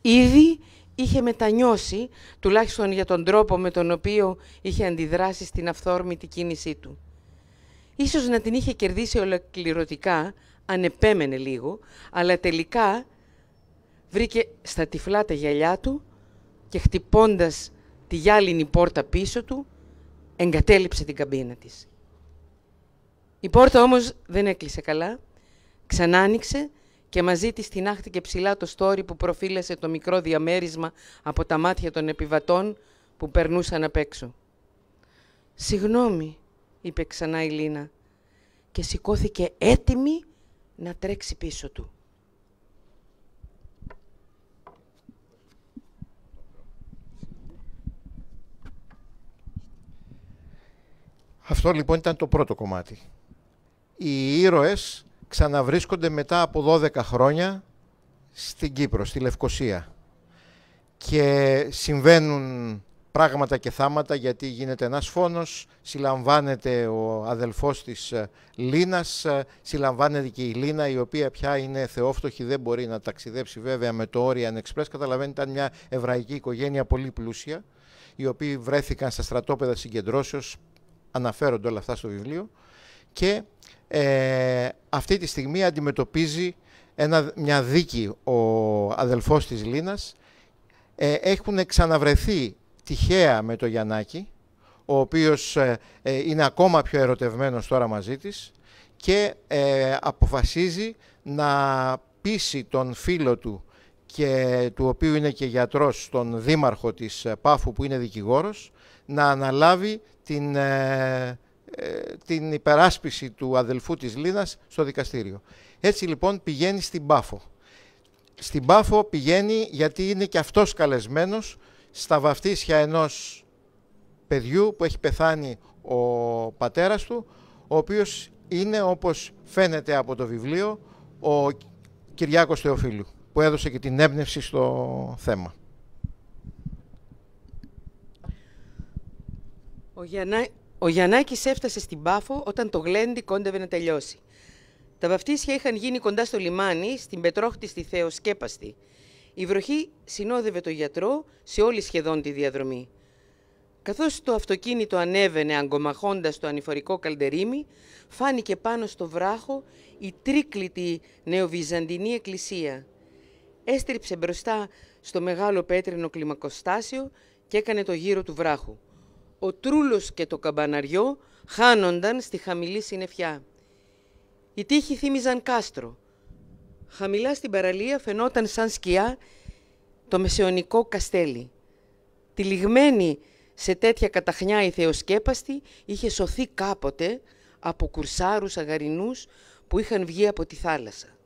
[SPEAKER 7] Ήδη είχε μετανιώσει, τουλάχιστον για τον τρόπο με τον οποίο είχε αντιδράσει στην αυθόρμητη κίνησή του. Ίσως να την είχε κερδίσει ολοκληρωτικά, αν λίγο, αλλά τελικά βρήκε στα τυφλά τα γυαλιά του και χτυπώντας τη γυάλινη πόρτα πίσω του, εγκατέλειψε την καμπίνα της. Η πόρτα όμως δεν έκλεισε καλά, άνοιξε και μαζί της τεινάχτηκε ψηλά το στόρι που προφύλασε το μικρό διαμέρισμα από τα μάτια των επιβατών που περνούσαν απ' έξω. «Συγγνώμη», είπε ξανά η Λίνα και σηκώθηκε έτοιμη να τρέξει πίσω του.
[SPEAKER 3] Αυτό λοιπόν ήταν το πρώτο κομμάτι. Οι ήρωες ξαναβρίσκονται μετά από 12 χρόνια στην Κύπρο, στη Λευκοσία. Και συμβαίνουν πράγματα και θάματα γιατί γίνεται ένας φόνος, συλλαμβάνεται ο αδελφός της ε, Λίνας, ε, συλλαμβάνεται και η Λίνα η οποία πια είναι θεόφτωχη, δεν μπορεί να ταξιδέψει βέβαια με το όριο Express. Καταλαβαίνετε ήταν μια εβραϊκή οικογένεια πολύ πλούσια, οι οποίοι βρέθηκαν στα στρατόπεδα συγκεντρώσεως αναφέρονται όλα αυτά στο βιβλίο και ε, αυτή τη στιγμή αντιμετωπίζει ένα, μια δίκη ο αδελφός της Λίνας. Ε, έχουν ξαναβρεθεί τυχαία με το Γιαννάκη, ο οποίος ε, ε, είναι ακόμα πιο ερωτευμένος τώρα μαζί της και ε, αποφασίζει να πείσει τον φίλο του και του οποίου είναι και γιατρός, τον δήμαρχο της Πάφου που είναι δικηγόρος, να αναλάβει την, ε, ε, την υπεράσπιση του αδελφού της Λίνας στο δικαστήριο. Έτσι λοιπόν πηγαίνει στην Πάφο. Στην Πάφο πηγαίνει γιατί είναι και αυτός καλεσμένος στα βαφτίσια ενός παιδιού που έχει πεθάνει ο πατέρας του, ο οποίος είναι όπως φαίνεται από το βιβλίο ο Κυριάκος Θεοφίλου που έδωσε και την έμπνευση στο θέμα.
[SPEAKER 7] Ο, Γιαννά... Ο Γιαννάκης έφτασε στην Πάφο όταν το γλέντι κόντευε να τελειώσει. Τα βαφτίσια είχαν γίνει κοντά στο λιμάνι, στην πετρόχτη στη Θεοσκέπαστη. Η βροχή συνόδευε το γιατρό σε όλη σχεδόν τη διαδρομή. Καθώς το αυτοκίνητο ανέβαινε αγκομαχώντας το ανηφορικό καλντερίμι, φάνηκε πάνω στο βράχο η τρίκλητη νεοβυζαντινή εκκλησία. Έστριψε μπροστά στο μεγάλο πέτρινο κλιμακοστάσιο και έκανε το γύρο του βράχου ο τρούλος και το καμπαναριό χάνονταν στη χαμηλή συννεφιά. Οι τείχοι θύμιζαν κάστρο. Χαμηλά στην παραλία φαινόταν σαν σκιά το μεσαιωνικό καστέλι. Τυλιγμένη σε τέτοια καταχνιά η Θεοσκέπαστη είχε σωθεί κάποτε από κουρσάρους αγαρινούς που είχαν βγει από τη θάλασσα.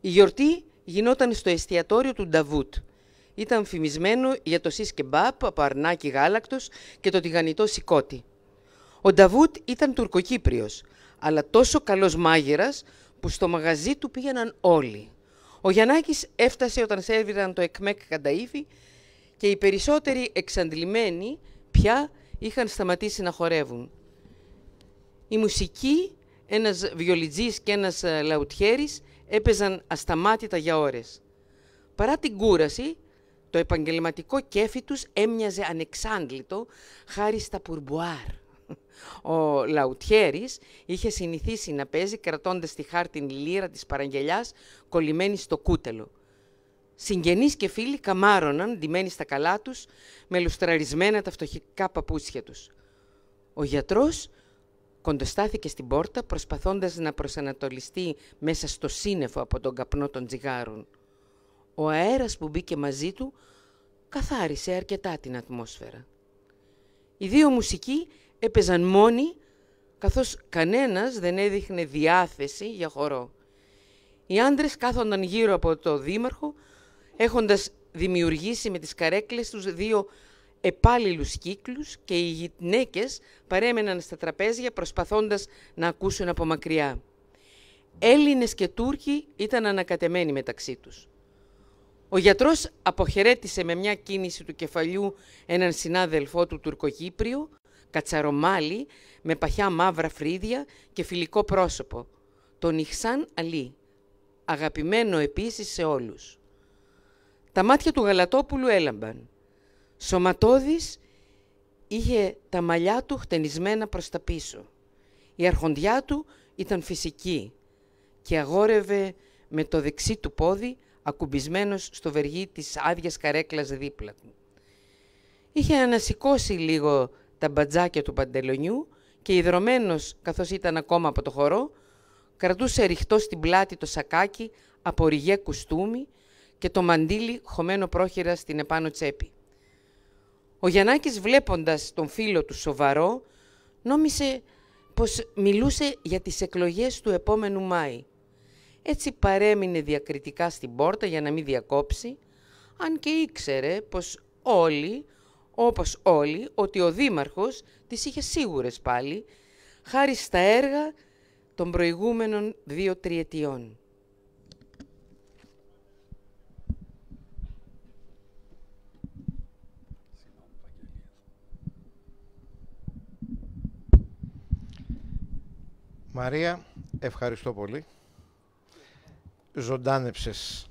[SPEAKER 7] Η γιορτή γινόταν στο εστιατόριο του Νταβούτ, ήταν φημισμένο για το σις κεμπάπ από αρνάκι γάλακτος και το τηγανιτό σικότι. Ο Νταβούτ ήταν τουρκοκύπριος, αλλά τόσο καλός μάγειρας που στο μαγαζί του πήγαιναν όλοι. Ο Γιαννάκης έφτασε όταν σέρβιραν το εκμέκ κανταΐφι και οι περισσότεροι εξαντλημένοι πια είχαν σταματήσει να χορεύουν. Η μουσική, ένας βιολιτζής και ένας ε, λαουτιέρης έπαιζαν ασταμάτητα για ώρες. Παρά την κούραση, το επαγγελματικό κέφι τους έμοιαζε ανεξάντλητο χάρη στα πουρμπουάρ. Ο Λαουτιέρης είχε συνηθίσει να παίζει κρατώντας τη χάρτινη λύρα της παραγγελιάς κολλημένη στο κούτελο. Συγγενείς και φίλοι καμάρωναν, ντυμένοι στα καλά τους, με λουστραρισμένα τα φτωχικά παπούτσια τους. Ο γιατρός κοντοστάθηκε στην πόρτα προσπαθώντας να προσανατολιστεί μέσα στο σύννεφο από τον καπνό των τζιγάρων. Ο αέρας που μπήκε μαζί του καθάρισε αρκετά την ατμόσφαιρα. Οι δύο μουσικοί έπαιζαν μόνοι, καθώς κανένας δεν έδειχνε διάθεση για χορό. Οι άντρες κάθονταν γύρω από το δήμαρχο, έχοντας δημιουργήσει με τις καρέκλες τους δύο επάλληλους κύκλους και οι γυναίκες παρέμεναν στα τραπέζια προσπαθώντας να ακούσουν από μακριά. Έλληνες και Τούρκοι ήταν ανακατεμένοι μεταξύ τους. Ο γιατρός αποχαιρέτησε με μια κίνηση του κεφαλιού έναν συνάδελφό του τουρκοκύπριο, κατσαρομάλι, με παχιά μαύρα φρύδια και φιλικό πρόσωπο, τον Ιχσάν Αλή, αγαπημένο επίσης σε όλους. Τα μάτια του Γαλατόπουλου έλαμπαν. Σωματώδης είχε τα μαλλιά του χτενισμένα προς τα πίσω. Η αρχοντιά του ήταν φυσική και αγόρευε με το δεξί του πόδι ακουμπισμένος στο βεργί της άδειας καρέκλας δίπλα του. Είχε ανασηκώσει λίγο τα μπατζάκια του παντελονιού και ιδρωμένος, καθώς ήταν ακόμα από το χορό, κρατούσε ρηχτό στην πλάτη το σακάκι από ριγέ κουστούμι και το μαντίλι χωμένο πρόχειρα στην επάνω τσέπη. Ο Γιαννάκης βλέποντας τον φίλο του σοβαρό, νόμισε πως μιλούσε για τις εκλογές του επόμενου Μάη έτσι παρέμεινε διακριτικά στην πόρτα για να μην διακόψει, αν και ήξερε πως όλοι, όπως όλοι, ότι ο δήμαρχος τις είχε σίγουρες πάλι, χάρη στα έργα των προηγούμενων δύο τριετιών.
[SPEAKER 3] Μαρία, ευχαριστώ πολύ ζωντάνεψες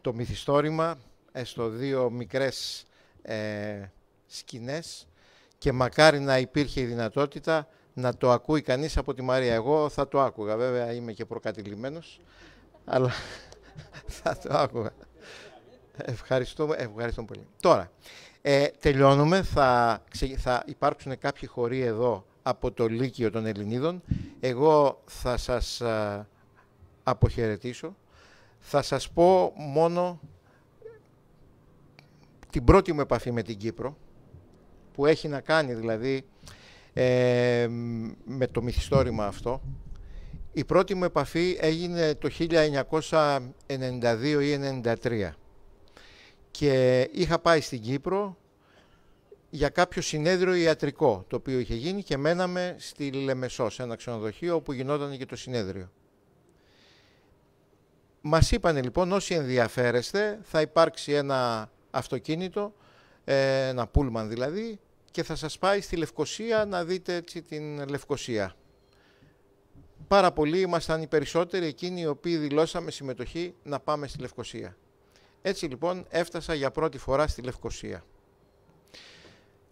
[SPEAKER 3] το μυθιστόρημα στο δύο μικρές ε, σκηνές και μακάρι να υπήρχε η δυνατότητα να το ακούει κανείς από τη Μαρία. Εγώ θα το άκουγα, βέβαια είμαι και προκατηλημένος, αλλά <laughs> θα το άκουγα. Ευχαριστώ, ευχαριστώ πολύ. Τώρα, ε, τελειώνουμε. Θα, θα υπάρξουν κάποιοι χωροί εδώ από το Λύκειο των Ελληνίδων. Εγώ θα σας ε, αποχαιρετήσω. Θα σας πω μόνο την πρώτη μου επαφή με την Κύπρο, που έχει να κάνει δηλαδή ε, με το μυθιστόρημα αυτό. Η πρώτη μου επαφή έγινε το 1992 ή 1993 και είχα πάει στην Κύπρο για κάποιο συνέδριο ιατρικό το οποίο είχε γίνει και μέναμε στη Λεμεσός σε ένα ξενοδοχείο όπου γινόταν και το συνέδριο. Μας είπαν λοιπόν όσοι ενδιαφέρεστε θα υπάρξει ένα αυτοκίνητο, ε, ένα πούλμαν δηλαδή, και θα σας πάει στη Λευκοσία να δείτε έτσι την Λευκοσία. Πάρα πολλοί ήμασταν οι περισσότεροι εκείνοι οι οποίοι δηλώσαμε συμμετοχή να πάμε στη Λευκοσία. Έτσι λοιπόν έφτασα για πρώτη φορά στη Λευκοσία.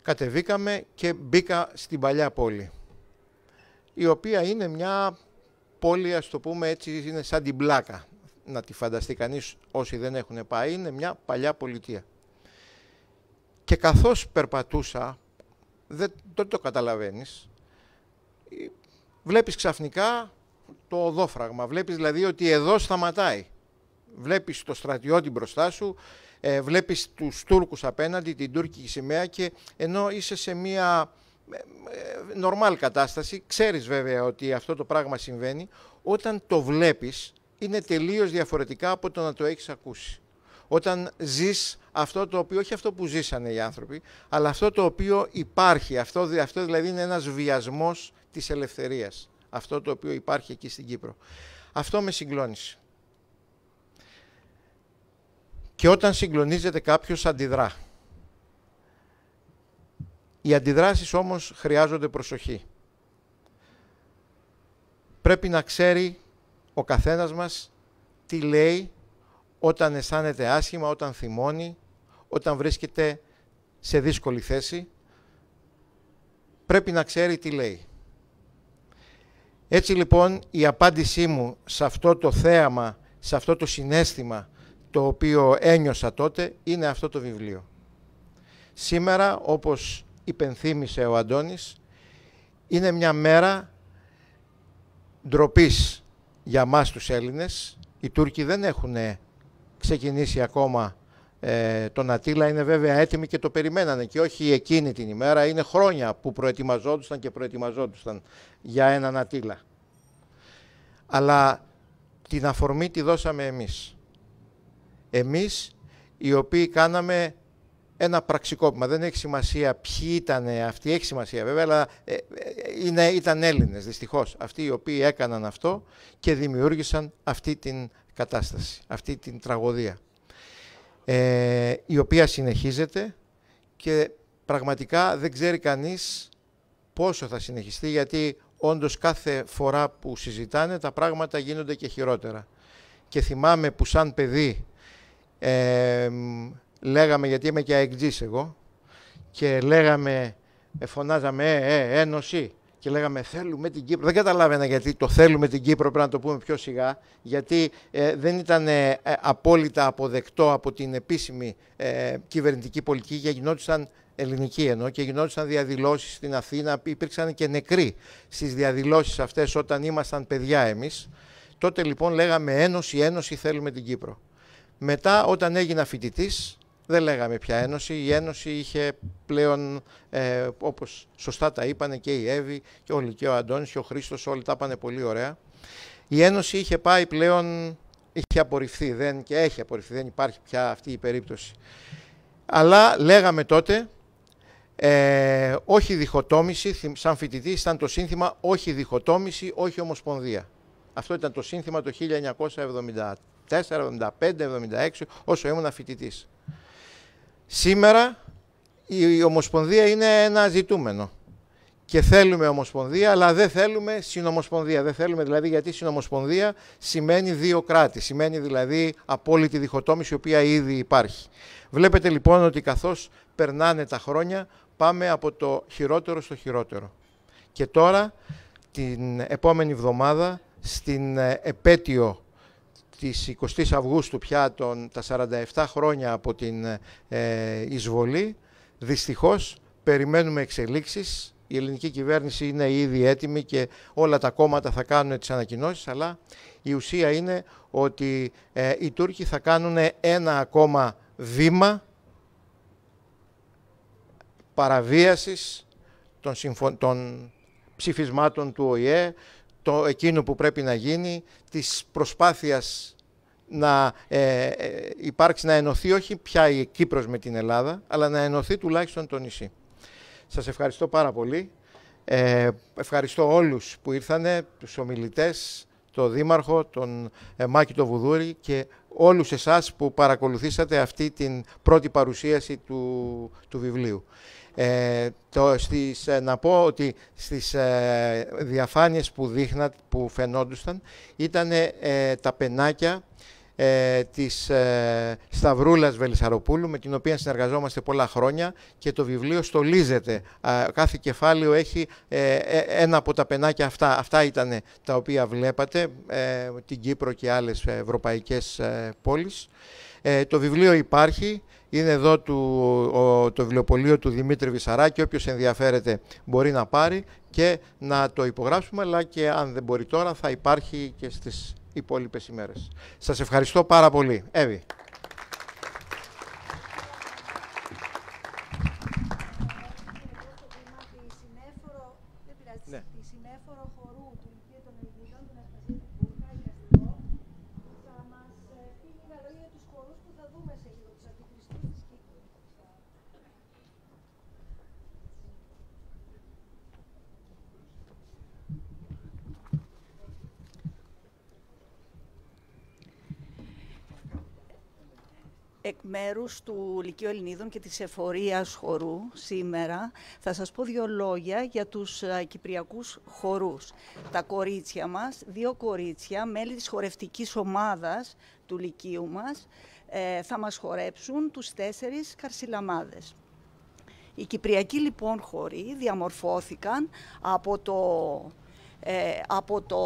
[SPEAKER 3] Κατεβήκαμε και μπήκα στην παλιά πόλη, η οποία είναι μια πόλη ας το πούμε έτσι είναι σαν την πλάκα να τη φανταστεί κανείς όσοι δεν έχουν πάει, είναι μια παλιά πολιτεία. Και καθώς περπατούσα, δεν, το το καταλαβαίνεις, ε, βλέπεις ξαφνικά το οδόφραγμα, βλέπεις δηλαδή ότι εδώ σταματάει. Βλέπεις το στρατιώτη μπροστά σου, ε, βλέπεις τους Τούρκους απέναντι, την τουρκική σημαία και ενώ είσαι σε μια νορμάλ ε, ε, κατάσταση, ξέρεις βέβαια ότι αυτό το πράγμα συμβαίνει, όταν το βλέπεις είναι τελείως διαφορετικά από το να το έχεις ακούσει. Όταν ζεις αυτό το οποίο, όχι αυτό που ζήσανε οι άνθρωποι, αλλά αυτό το οποίο υπάρχει, αυτό, αυτό δηλαδή είναι ένας βιασμός της ελευθερίας. Αυτό το οποίο υπάρχει εκεί στην Κύπρο. Αυτό με συγκλώνησε. Και όταν συγκλονίζεται κάποιος αντιδρά. Οι αντιδράσεις όμως χρειάζονται προσοχή. Πρέπει να ξέρει ο καθένας μας τι λέει όταν αισθάνεται άσχημα, όταν θυμώνει, όταν βρίσκεται σε δύσκολη θέση. Πρέπει να ξέρει τι λέει. Έτσι λοιπόν η απάντησή μου σε αυτό το θέαμα, σε αυτό το συνέστημα το οποίο ένιωσα τότε είναι αυτό το βιβλίο. Σήμερα όπως υπενθύμησε ο Αντώνης είναι μια μέρα ντροπής για μας τους Έλληνες. Οι Τούρκοι δεν έχουν ε, ξεκινήσει ακόμα ε, τον Ατήλα, είναι βέβαια έτοιμοι και το περιμένανε και όχι εκείνη την ημέρα, είναι χρόνια που προετοιμαζόντουσαν και προετοιμαζόντουσαν για έναν Ατήλα. Αλλά την αφορμή τη δώσαμε εμείς. Εμείς οι οποίοι κάναμε ένα πραξικόπημα. Δεν έχει σημασία ποιοι ήταν αυτοί, έχει σημασία βέβαια, αλλά ε, ε, είναι, ήταν Έλληνες δυστυχώς αυτοί οι οποίοι έκαναν αυτό και δημιούργησαν αυτή την κατάσταση, αυτή την τραγωδία, ε, η οποία συνεχίζεται και πραγματικά δεν ξέρει κανείς πόσο θα συνεχιστεί, γιατί όντως κάθε φορά που συζητάνε τα πράγματα γίνονται και χειρότερα. Και θυμάμαι που σαν παιδί... Ε, λέγαμε, γιατί είμαι και αεκτζής εγώ, και λέγαμε, ε, φωνάζαμε, ε, ε, ένωση, και λέγαμε θέλουμε την Κύπρο. Δεν καταλάβαινα γιατί το θέλουμε την Κύπρο, πρέπει να το πούμε πιο σιγά, γιατί ε, δεν ήταν ε, απόλυτα αποδεκτό από την επίσημη κυβερνητική πολιτική και γινόντουσαν ελληνική ενώ και γινόντουσαν διαδηλώσεις στην Αθήνα, υπήρξαν και νεκροί στις διαδηλώσεις αυτές όταν ήμασταν παιδιά εμείς. Τότε λοιπόν λέγαμε ένωση, ένωση θέλουμε την Κύπρο. Μετά όταν έγινα φοιτητής, δεν λέγαμε πια Ένωση. Η Ένωση είχε πλέον, ε, όπως σωστά τα είπανε και η Εύη και ο και ο Αντώνης και ο Χρήστος, όλοι τα πάνε πολύ ωραία. Η Ένωση είχε πάει πλέον, είχε απορριφθεί δεν, και έχει απορριφθεί, δεν υπάρχει πια αυτή η περίπτωση. Αλλά λέγαμε τότε, ε, όχι διχοτόμηση, σαν φοιτητή ήταν το σύνθημα όχι διχοτόμηση, όχι ομοσπονδία. Αυτό ήταν το σύνθημα το 1974, 75, 76, όσο ήμουν φοιτητής. Σήμερα η Ομοσπονδία είναι ένα ζητούμενο. Και θέλουμε Ομοσπονδία, αλλά δεν θέλουμε συνομοσπονδία. Δεν θέλουμε δηλαδή γιατί συνομοσπονδία σημαίνει δύο κράτη. Σημαίνει δηλαδή απόλυτη διχοτόμηση, η οποία ήδη υπάρχει. Βλέπετε λοιπόν ότι καθώς περνάνε τα χρόνια, πάμε από το χειρότερο στο χειρότερο. Και τώρα, την επόμενη εβδομάδα, στην ε, επέτειο της 20 Αυγούστου πια τα 47 χρόνια από την ε, εισβολή. Δυστυχώς περιμένουμε εξελίξεις. Η ελληνική κυβέρνηση είναι ήδη έτοιμη και όλα τα κόμματα θα κάνουν τις ανακοινώσεις, αλλά η ουσία είναι ότι ε, οι Τούρκοι θα κάνουν ένα ακόμα βήμα παραβίασης των, συμφων... των ψηφισμάτων του ΟΗΕ, το εκείνο που πρέπει να γίνει, της προσπάθειας να ε, ε, υπάρξει, να ενωθεί όχι πια η Κύπρος με την Ελλάδα, αλλά να ενωθεί τουλάχιστον το νησί. Σας ευχαριστώ πάρα πολύ. Ε, ευχαριστώ όλους που ήρθανε, τους ομιλητές, τον Δήμαρχο, τον ε, Μάκη τον Βουδούρη και όλους εσάς που παρακολουθήσατε αυτή την πρώτη παρουσίαση του, του βιβλίου. Ε, το, στις, ε, να πω ότι στις ε, διαφάνειες που δείχνα, που φαινόντουσαν, ήταν ε, τα πενάκια ε, της ε, Σταυρούλας Βελισσαροπούλου με την οποία συνεργαζόμαστε πολλά χρόνια και το βιβλίο στολίζεται. κάθε κεφάλαιο έχει ένα από τα πενάκια αυτά. Αυτά ήταν τα οποία βλέπατε, την Κύπρο και άλλες ευρωπαϊκές πόλεις. Το βιβλίο υπάρχει. Είναι εδώ του, το βιβλιοπωλείο του Δημήτρη Βυσαράκη. Όποιος ενδιαφέρεται μπορεί να πάρει και να το υπογράψουμε, αλλά και αν δεν μπορεί τώρα θα υπάρχει και στις υπόλοιπες ημέρες. Σας ευχαριστώ πάρα πολύ. Εύη.
[SPEAKER 8] εκ μέρους του Λυκείου Ελληνίδων και της Εφορίας Χορού σήμερα θα σας πω δύο λόγια για τους κυπριακούς χορούς. Τα κορίτσια μας, δύο κορίτσια, μέλη της χορευτικής ομάδας του Λυκείου μας, ε, θα μας χορέψουν τους τέσσερις καρσιλαμάδες. Οι κυπριακοί λοιπόν χοροί διαμορφώθηκαν από το ε, από το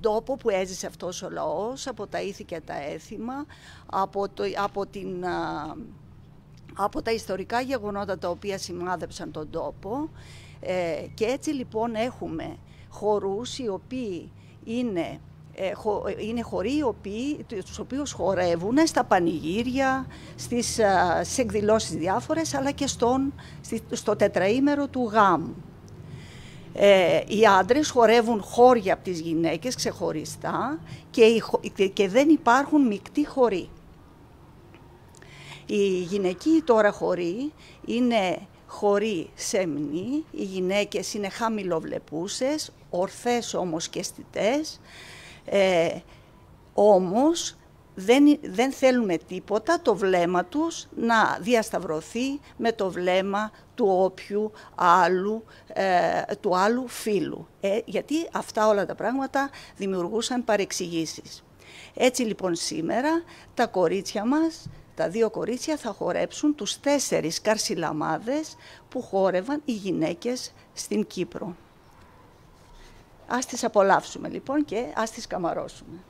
[SPEAKER 8] τόπο που έζησε αυτός ο λαός, από τα ήθη και τα έθιμα, από, το, από, την, από τα ιστορικά γεγονότα τα οποία σημάδεψαν τον τόπο. Ε, και έτσι λοιπόν έχουμε χορούς οι οποίοι είναι ε, είναι χοροί οι οποίοι, τους οποίους χορεύουν στα πανηγύρια, στις, στις εκδηλώσεις διάφορες, αλλά και στον, στο τετραήμερο του γάμου. Ε, οι άντρες χορεύουν χώρια από τις γυναίκες ξεχωριστά και, και δεν υπάρχουν μεικτοί χώροι. Η γυναικοί τώρα χωρί είναι χωρί σεμνή, οι γυναίκες είναι χαμηλοβλεπούσες, ορθές όμως και αισθητές, ε, όμως δεν, δεν θέλουμε τίποτα το βλέμμα τους να διασταυρωθεί με το βλέμμα του όποιου άλλου, ε, του άλλου φίλου. Ε, γιατί αυτά όλα τα πράγματα δημιουργούσαν παρεξηγήσεις. Έτσι λοιπόν σήμερα τα κορίτσια μας, τα δύο κορίτσια θα χορέψουν τους τέσσερις καρσιλαμάδες που χόρευαν οι γυναίκες στην Κύπρο. Ας τις απολαύσουμε λοιπόν και ας τις καμαρώσουμε.